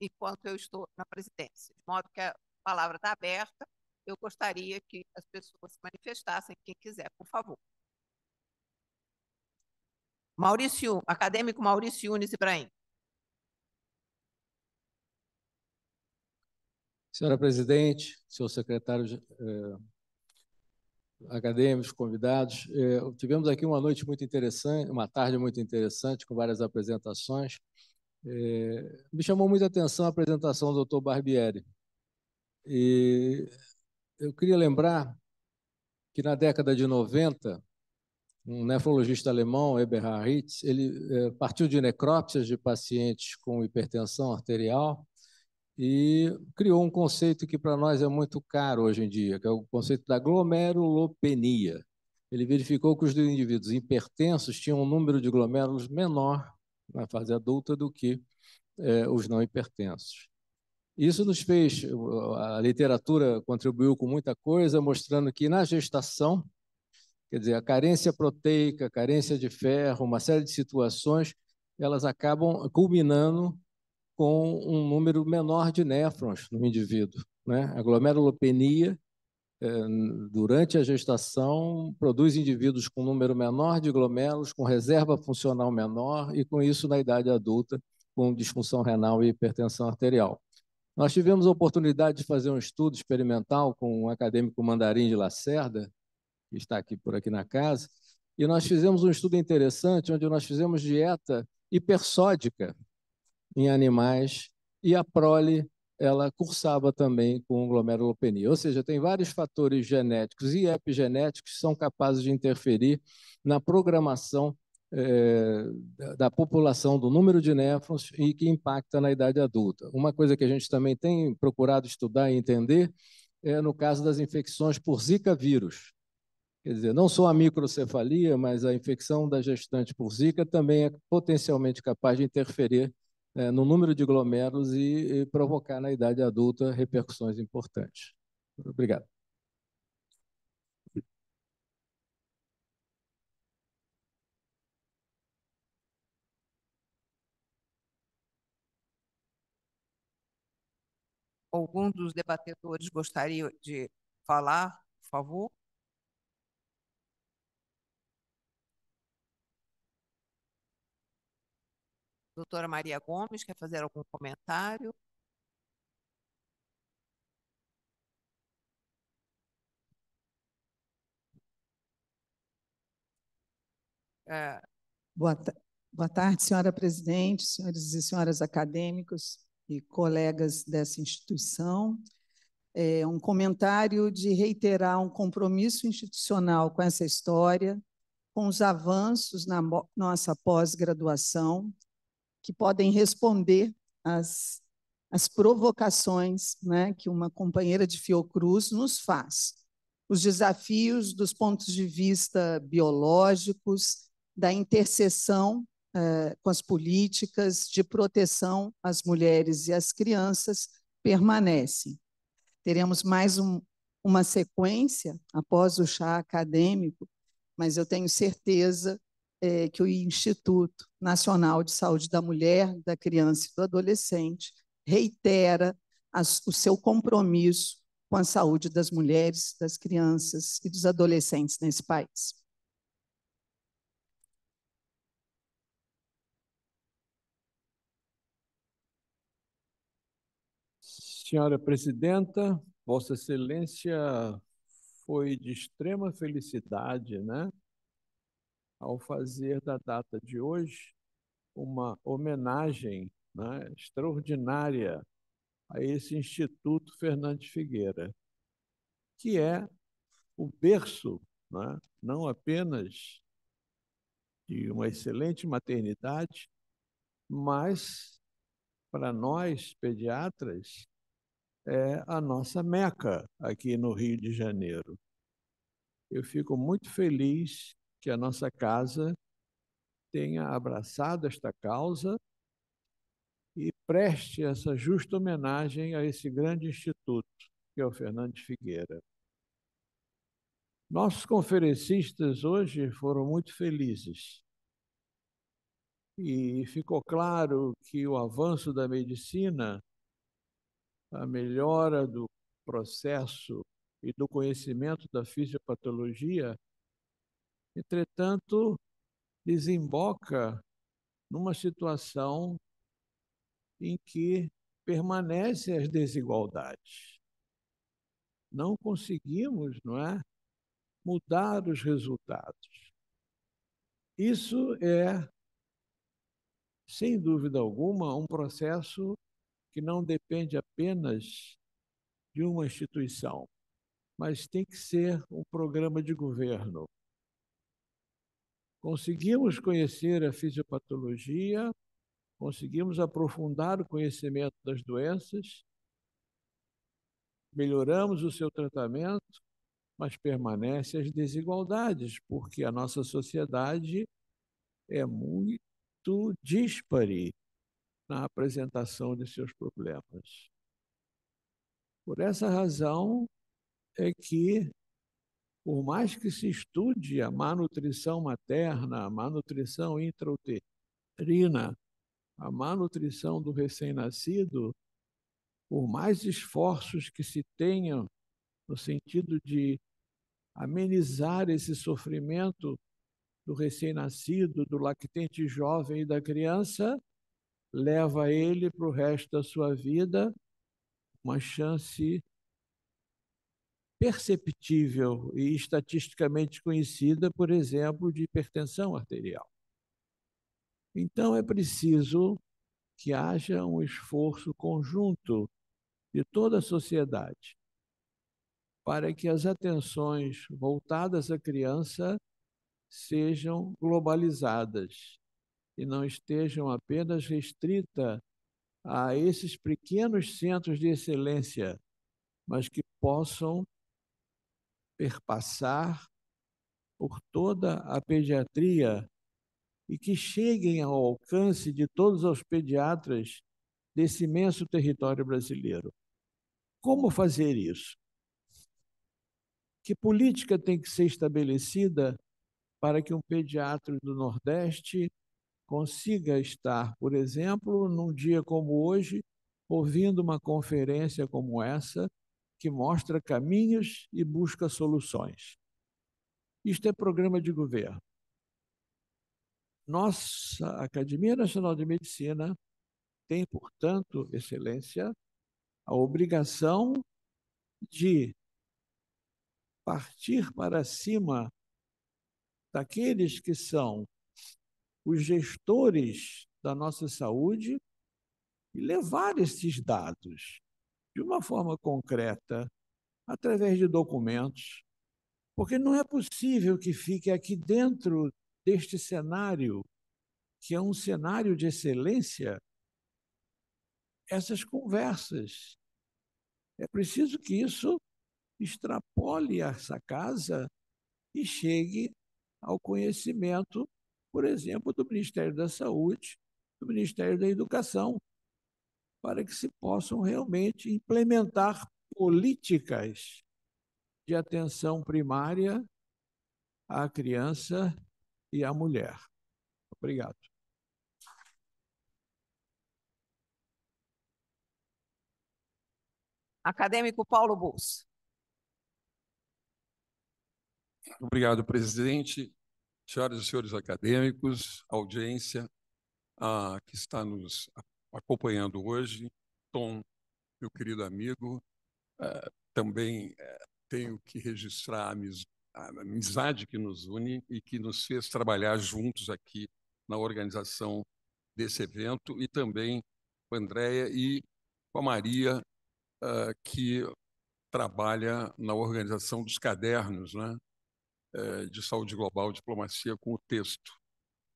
enquanto eu estou na presidência, de modo que a palavra está aberta. Eu gostaria que as pessoas se manifestassem, quem quiser, por favor. Maurício, acadêmico Maurício Yunes Ibrahim. Senhora presidente, senhor secretário eh, acadêmicos, convidados, eh, tivemos aqui uma noite muito interessante, uma tarde muito interessante, com várias apresentações. Eh, me chamou muita atenção a apresentação do doutor Barbieri, e eu queria lembrar que na década de 90, um nefrologista alemão, Eberhard Ritz, ele eh, partiu de necrópsias de pacientes com hipertensão arterial e criou um conceito que para nós é muito caro hoje em dia, que é o conceito da glomerulopenia. Ele verificou que os indivíduos hipertensos tinham um número de glomérulos menor na fase adulta do que eh, os não hipertensos. Isso nos fez, a literatura contribuiu com muita coisa, mostrando que na gestação, quer dizer, a carência proteica, a carência de ferro, uma série de situações, elas acabam culminando com um número menor de néfrons no indivíduo. Né? A glomerulopenia, é, durante a gestação, produz indivíduos com número menor de glomérulos, com reserva funcional menor e, com isso, na idade adulta, com disfunção renal e hipertensão arterial. Nós tivemos a oportunidade de fazer um estudo experimental com um acadêmico mandarim de Lacerda, que está aqui por aqui na casa, e nós fizemos um estudo interessante onde nós fizemos dieta hipersódica em animais e a prole ela cursava também com glomerulopenia. Ou seja, tem vários fatores genéticos e epigenéticos que são capazes de interferir na programação é, da, população, do número de néfrons e que impacta na idade adulta. Uma coisa que a gente também tem procurado estudar e entender é no caso das infecções por Zika vírus. Quer dizer, não só a microcefalia, mas a infecção da gestante por Zika também é potencialmente capaz de interferir é, no número de glomérulos e, e provocar na idade adulta repercussões importantes. Obrigado. algum dos debatedores gostaria de falar, por favor? Doutora Maria Gomes, quer fazer algum comentário? É... Boa, boa tarde, senhora presidente, senhores e senhoras acadêmicos e colegas dessa instituição. É um comentário de reiterar um compromisso institucional com essa história, com os avanços na nossa pós-graduação, que podem responder às, às provocações né, que uma companheira de Fiocruz nos faz. Os desafios dos pontos de vista biológicos, da interseção eh, com as políticas de proteção às mulheres e às crianças permanecem. Teremos mais um, uma sequência após o chá acadêmico, mas eu tenho certeza eh, que o Instituto Nacional de Saúde da Mulher, da Criança e do Adolescente reitera as, o seu compromisso com a saúde das mulheres, das crianças e dos adolescentes nesse país. Senhora Presidenta, Vossa Excelência, foi de extrema felicidade, né? Ao fazer da data de hoje uma homenagem né, extraordinária a esse Instituto Fernandes Figueira, que é o berço, né, não apenas de uma excelente maternidade, mas para nós pediatras é a nossa Meca aqui no Rio de Janeiro. Eu fico muito feliz que a nossa casa tenha abraçado esta causa e preste essa justa homenagem a esse grande instituto, que é o Fernandes Figueira. Nossos conferencistas hoje foram muito felizes. E ficou claro que o avanço da medicina a melhora do processo e do conhecimento da fisiopatologia, entretanto, desemboca numa situação em que permanecem as desigualdades. Não conseguimos, não é, mudar os resultados. Isso é, sem dúvida alguma, um processo que não depende apenas de uma instituição, mas tem que ser um programa de governo. Conseguimos conhecer a fisiopatologia, conseguimos aprofundar o conhecimento das doenças, melhoramos o seu tratamento, mas permanecem as desigualdades, porque a nossa sociedade é muito dispare na apresentação de seus problemas. Por essa razão é que, por mais que se estude a malnutrição materna, a malnutrição intrauterina, a malnutrição do recém-nascido, por mais esforços que se tenham no sentido de amenizar esse sofrimento do recém-nascido, do lactente jovem e da criança, leva ele para o resto da sua vida uma chance perceptível e estatisticamente conhecida, por exemplo, de hipertensão arterial. Então é preciso que haja um esforço conjunto de toda a sociedade para que as atenções voltadas à criança sejam globalizadas e não estejam apenas restrita a esses pequenos centros de excelência, mas que possam perpassar por toda a pediatria e que cheguem ao alcance de todos os pediatras desse imenso território brasileiro. Como fazer isso? Que política tem que ser estabelecida para que um pediatra do Nordeste consiga estar, por exemplo, num dia como hoje, ouvindo uma conferência como essa, que mostra caminhos e busca soluções. Isto é programa de governo. Nossa Academia Nacional de Medicina tem, portanto, excelência, a obrigação de partir para cima daqueles que são os gestores da nossa saúde e levar esses dados de uma forma concreta, através de documentos, porque não é possível que fique aqui dentro deste cenário, que é um cenário de excelência, essas conversas. É preciso que isso extrapole essa casa e chegue ao conhecimento por exemplo, do Ministério da Saúde, do Ministério da Educação, para que se possam realmente implementar políticas de atenção primária à criança e à mulher. Obrigado. Acadêmico Paulo Bus. Obrigado, presidente senhoras e senhores acadêmicos, audiência ah, que está nos acompanhando hoje, Tom, meu querido amigo, ah, também é, tenho que registrar a, amiz a amizade que nos une e que nos fez trabalhar juntos aqui na organização desse evento e também com a Andréia e com a Maria, ah, que trabalha na organização dos cadernos, né? Eh, de Saúde Global, Diplomacia, com o texto.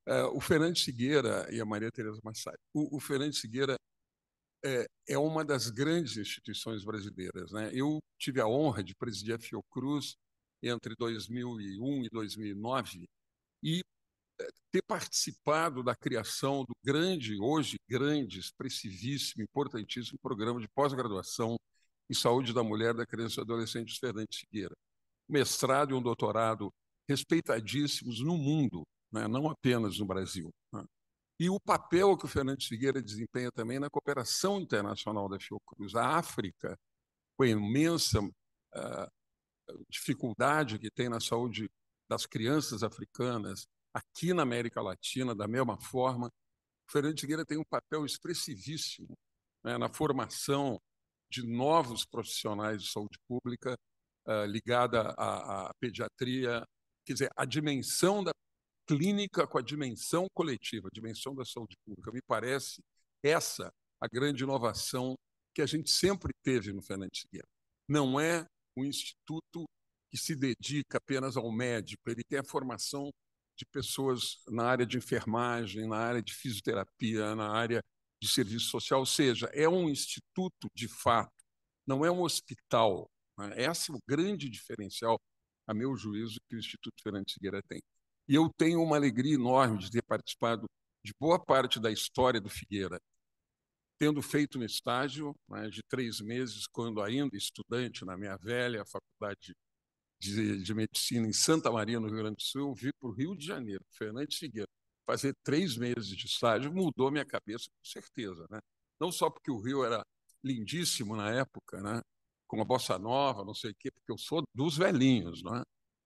Eh, o Fernandes Sigueira e a Maria Tereza Massai. O, o Fernandes Sigueira é, é, uma das grandes instituições brasileiras. Né? Eu tive a honra de presidir a Fiocruz entre 2001 e 2009 e eh, ter participado da criação do grande, hoje grande, expressivíssimo, importantíssimo programa de pós-graduação em saúde da mulher, da criança e do adolescente Fernandes Sigueira mestrado e um doutorado respeitadíssimos no mundo, né? não apenas no Brasil. Né? E o papel que o Fernandes Figueira desempenha também na cooperação internacional da Fiocruz. A África, com a imensa uh, dificuldade que tem na saúde das crianças africanas, aqui na América Latina, da mesma forma, o Fernandes Figueira tem um papel expressivíssimo né, na formação de novos profissionais de saúde pública ah, ligada à, à, pediatria, quer dizer, a dimensão da clínica com a dimensão coletiva, a dimensão da saúde pública. Me parece essa a grande inovação que a gente sempre teve no Fernandes Guerra. Não é um instituto que se dedica apenas ao médico, ele tem a formação de pessoas na área de enfermagem, na área de fisioterapia, na área de serviço social, ou seja, é um instituto de fato, não é um hospital, né, Esse é o grande diferencial, a meu juízo, que o Instituto Fernandes Figueira tem. E eu tenho uma alegria enorme de ter participado de boa parte da história do Figueira, tendo feito um estágio né, de três meses, quando ainda estudante na minha velha faculdade de, de medicina em Santa Maria, no Rio Grande do Sul, eu para o Rio de Janeiro, Fernandes Figueira, fazer três meses de estágio, mudou minha cabeça, com certeza. Né? Não só porque o Rio era lindíssimo na época, né? com a bossa nova, não sei o quê, porque eu sou dos velhinhos, não é?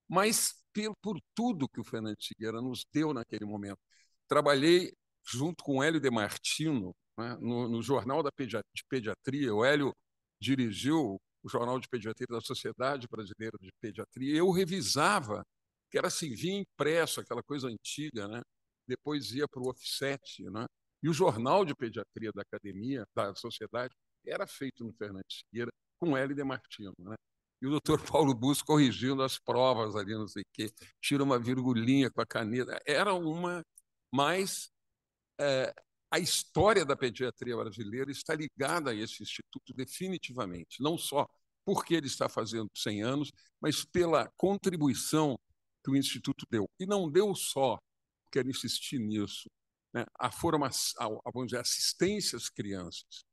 Mas por, por tudo que o Fernando Figueira nos deu naquele momento. Trabalhei junto com o Hélio De Martino é? no, no, Jornal da pedi de Pediatria. O Hélio dirigiu o Jornal de Pediatria da Sociedade Brasileira de Pediatria. Eu revisava, que era assim, vinha impresso, aquela coisa antiga, né? depois ia para o offset. Né? E o Jornal de Pediatria da Academia, da Sociedade, era feito no Fernandes Figueira com L de Martino. Né? E o doutor Paulo Busco corrigindo as provas ali, não sei o quê, tira uma virgulinha com a caneta. Era uma. Mas é, a história da pediatria brasileira está ligada a esse instituto definitivamente, não só porque ele está fazendo 100 anos, mas pela contribuição que o instituto deu. E não deu só, quero insistir nisso, né, a formação, a, vamos dizer, assistência às crianças,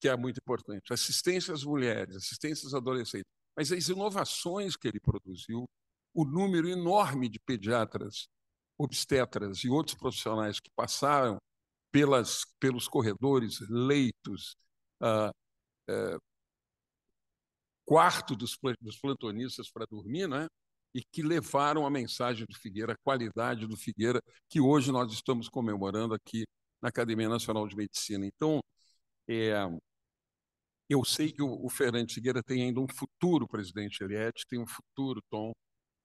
que é muito importante, assistência às mulheres, assistência aos adolescentes, mas as inovações que ele produziu, o número enorme de pediatras, obstetras e outros profissionais que passaram pelas, pelos corredores, leitos, ah, eh, quarto dos, dos plantonistas para dormir, né? e que levaram a mensagem do Figueira, a qualidade do Figueira, que hoje nós estamos comemorando aqui na Academia Nacional de Medicina. Então, é, eu sei que o, o Fernando Figueira tem ainda um futuro, presidente Eliette, tem um futuro, Tom.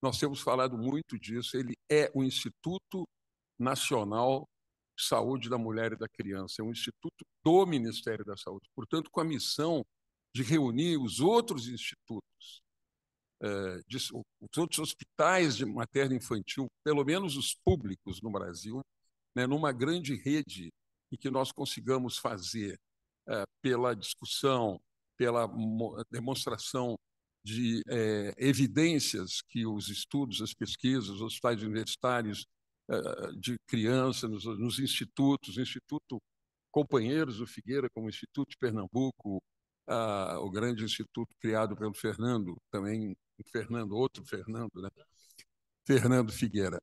Nós temos falado muito disso. Ele é o Instituto Nacional de Saúde da Mulher e da Criança, é um instituto do Ministério da Saúde, portanto, com a missão de reunir os outros institutos, eh, de, os outros hospitais de materno-infantil, pelo menos os públicos no Brasil, né, numa grande rede em que nós consigamos fazer eh, pela discussão, pela demonstração de eh, evidências que os estudos, as pesquisas, os hospitais universitários eh, de criança, nos, nos institutos, Instituto Companheiros do Figueira, como Instituto de Pernambuco, o grande instituto criado pelo Fernando, também Fernando, outro Fernando, né? Fernando Figueira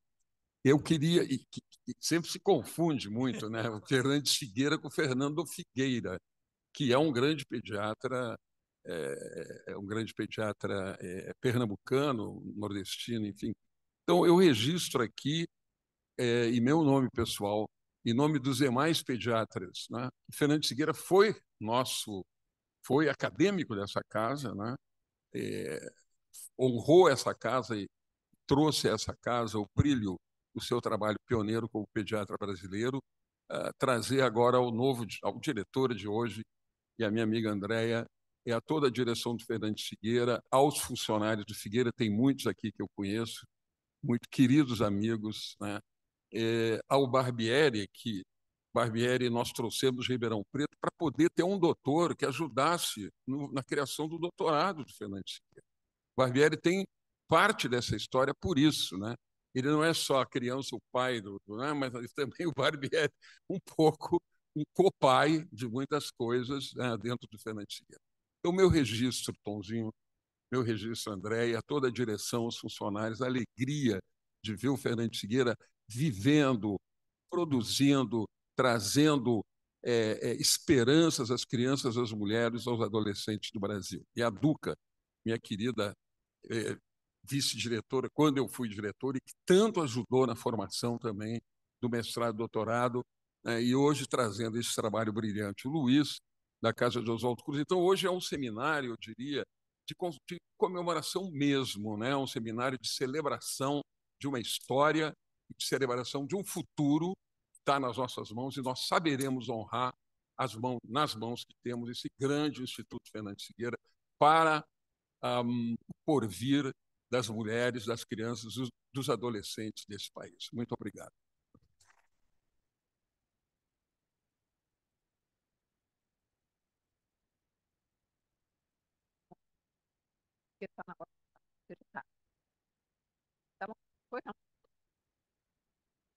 eu queria, e, sempre se confunde muito, né? O Fernandes Figueira com o Fernando Figueira, que é um grande pediatra, eh, é, um grande pediatra é, pernambucano, nordestino, enfim. Então, eu registro aqui, é, em meu nome pessoal, em nome dos demais pediatras, né? Fernandes Figueira foi nosso, foi acadêmico dessa casa, né? É, honrou essa casa e trouxe essa casa o brilho o seu trabalho pioneiro como pediatra brasileiro, uh, trazer agora ao novo, ao diretor de hoje, e é a minha amiga Andréia, e a toda a direção do Fernandes Figueira, aos funcionários do Figueira, tem muitos aqui que eu conheço, muito queridos amigos, né? É, ao Barbieri, que Barbieri nós trouxemos Ribeirão Preto para poder ter um doutor que ajudasse no, na criação do doutorado do Fernandes Figueira. Barbieri tem parte dessa história por isso, né? ele não é só a criança, o pai, do, né? mas também o Barbieri é um pouco um copai de muitas coisas né, dentro do Fernandinho. Então, meu registro, Tonzinho, meu registro, Andréia, toda a direção, os funcionários, a alegria de ver o Fernando Segueira vivendo, produzindo, trazendo é, é, esperanças às crianças, às mulheres, aos adolescentes do Brasil. E a Duca, minha querida é, vice-diretora quando eu fui diretor e que tanto ajudou na formação também do mestrado e doutorado, né? e hoje trazendo esse trabalho brilhante, o Luiz, da Casa de Oswaldo Cruz. Então, hoje é um seminário, eu diria, de, de comemoração mesmo, né? um seminário de celebração de uma história, de celebração de um futuro que está nas nossas mãos e nós saberemos honrar as mãos, nas mãos que temos esse grande Instituto Fernandes Figueira para ah, um, por vir das mulheres, das crianças, dos adolescentes desse país. Muito obrigado.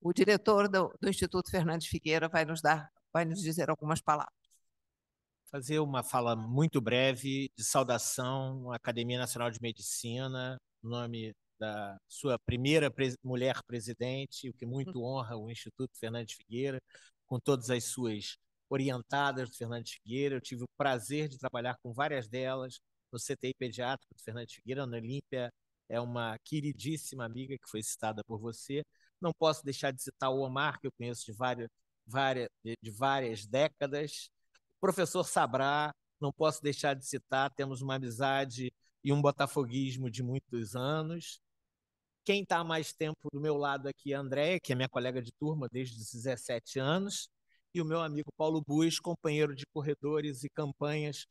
O diretor do, do, Instituto Fernandes Figueira vai nos dar, vai nos dizer algumas palavras. Fazer uma fala muito breve de saudação à Academia Nacional de Medicina, nome da sua primeira pres mulher presidente, o que muito uhum. honra o Instituto Fernandes Figueira, com todas as suas orientadas do Fernandes Figueira. Eu tive o prazer de trabalhar com várias delas no CTI pediátrico do Fernandes Figueira. Ana Olímpia é uma queridíssima amiga que foi citada por você. Não posso deixar de citar o Omar, que eu conheço de várias, várias, de várias décadas. O professor Sabrá, não posso deixar de citar, temos uma amizade e um botafoguismo de muitos anos. Quem está há mais tempo do meu lado aqui é a Andréia, que é minha colega de turma desde 17 anos, e o meu amigo Paulo Buis, companheiro de corredores e campanhas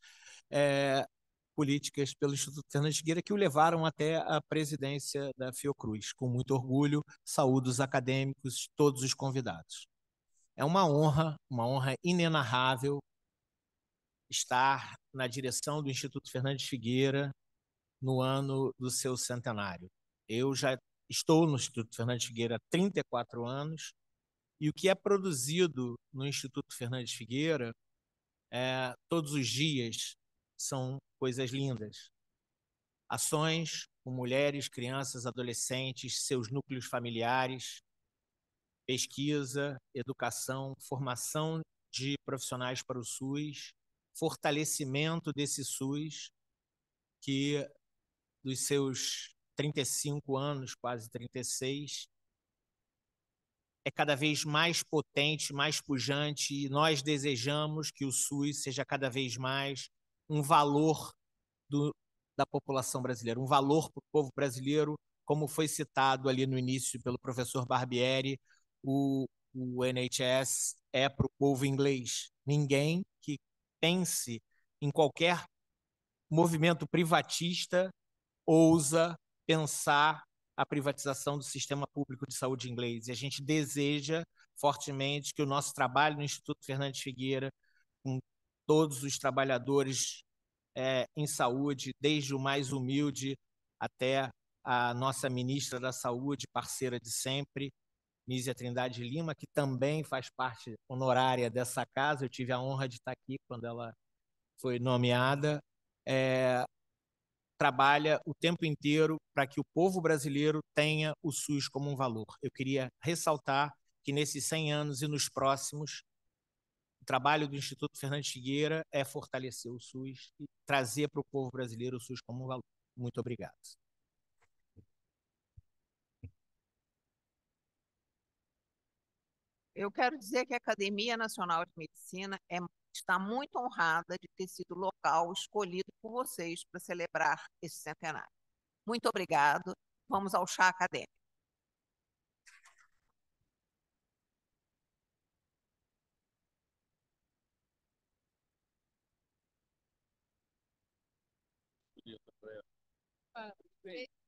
é, políticas pelo Instituto Fernandes Figueira que o levaram até a presidência da Fiocruz. Com muito orgulho, saúdo os acadêmicos, todos os convidados. É uma honra, uma honra inenarrável estar na direção do Instituto Fernandes Figueira, no ano do seu centenário. Eu já estou no Instituto Fernandes Figueira há 34 anos e o que é produzido no Instituto Fernandes Figueira é, todos os dias são coisas lindas. Ações com mulheres, crianças, adolescentes, seus núcleos familiares, pesquisa, educação, formação de profissionais para o SUS, fortalecimento desse SUS que dos seus 35 anos, quase 36, é cada vez mais potente, mais pujante, e nós desejamos que o SUS seja cada vez mais um valor do, da população brasileira, um valor para o povo brasileiro, como foi citado ali no início pelo professor Barbieri, o, o NHS é para o povo inglês. Ninguém que pense em qualquer movimento privatista ousa pensar a privatização do sistema público de saúde inglês. E a gente deseja fortemente que o nosso trabalho no Instituto Fernandes Figueira, com todos os trabalhadores é, em saúde, desde o mais humilde até a nossa ministra da Saúde, parceira de sempre, Mísia Trindade Lima, que também faz parte honorária dessa casa. Eu tive a honra de estar aqui quando ela foi nomeada. É, trabalha o tempo inteiro para que o povo brasileiro tenha o SUS como um valor. Eu queria ressaltar que nesses 100 anos e nos próximos, o trabalho do Instituto Fernandes Figueira é fortalecer o SUS e trazer para o povo brasileiro o SUS como um valor. Muito obrigado. Eu quero dizer que a Academia Nacional de Medicina é está muito honrada de ter sido local escolhido por vocês para celebrar esse centenário. Muito obrigado. Vamos ao chá acadêmico. Parabéns.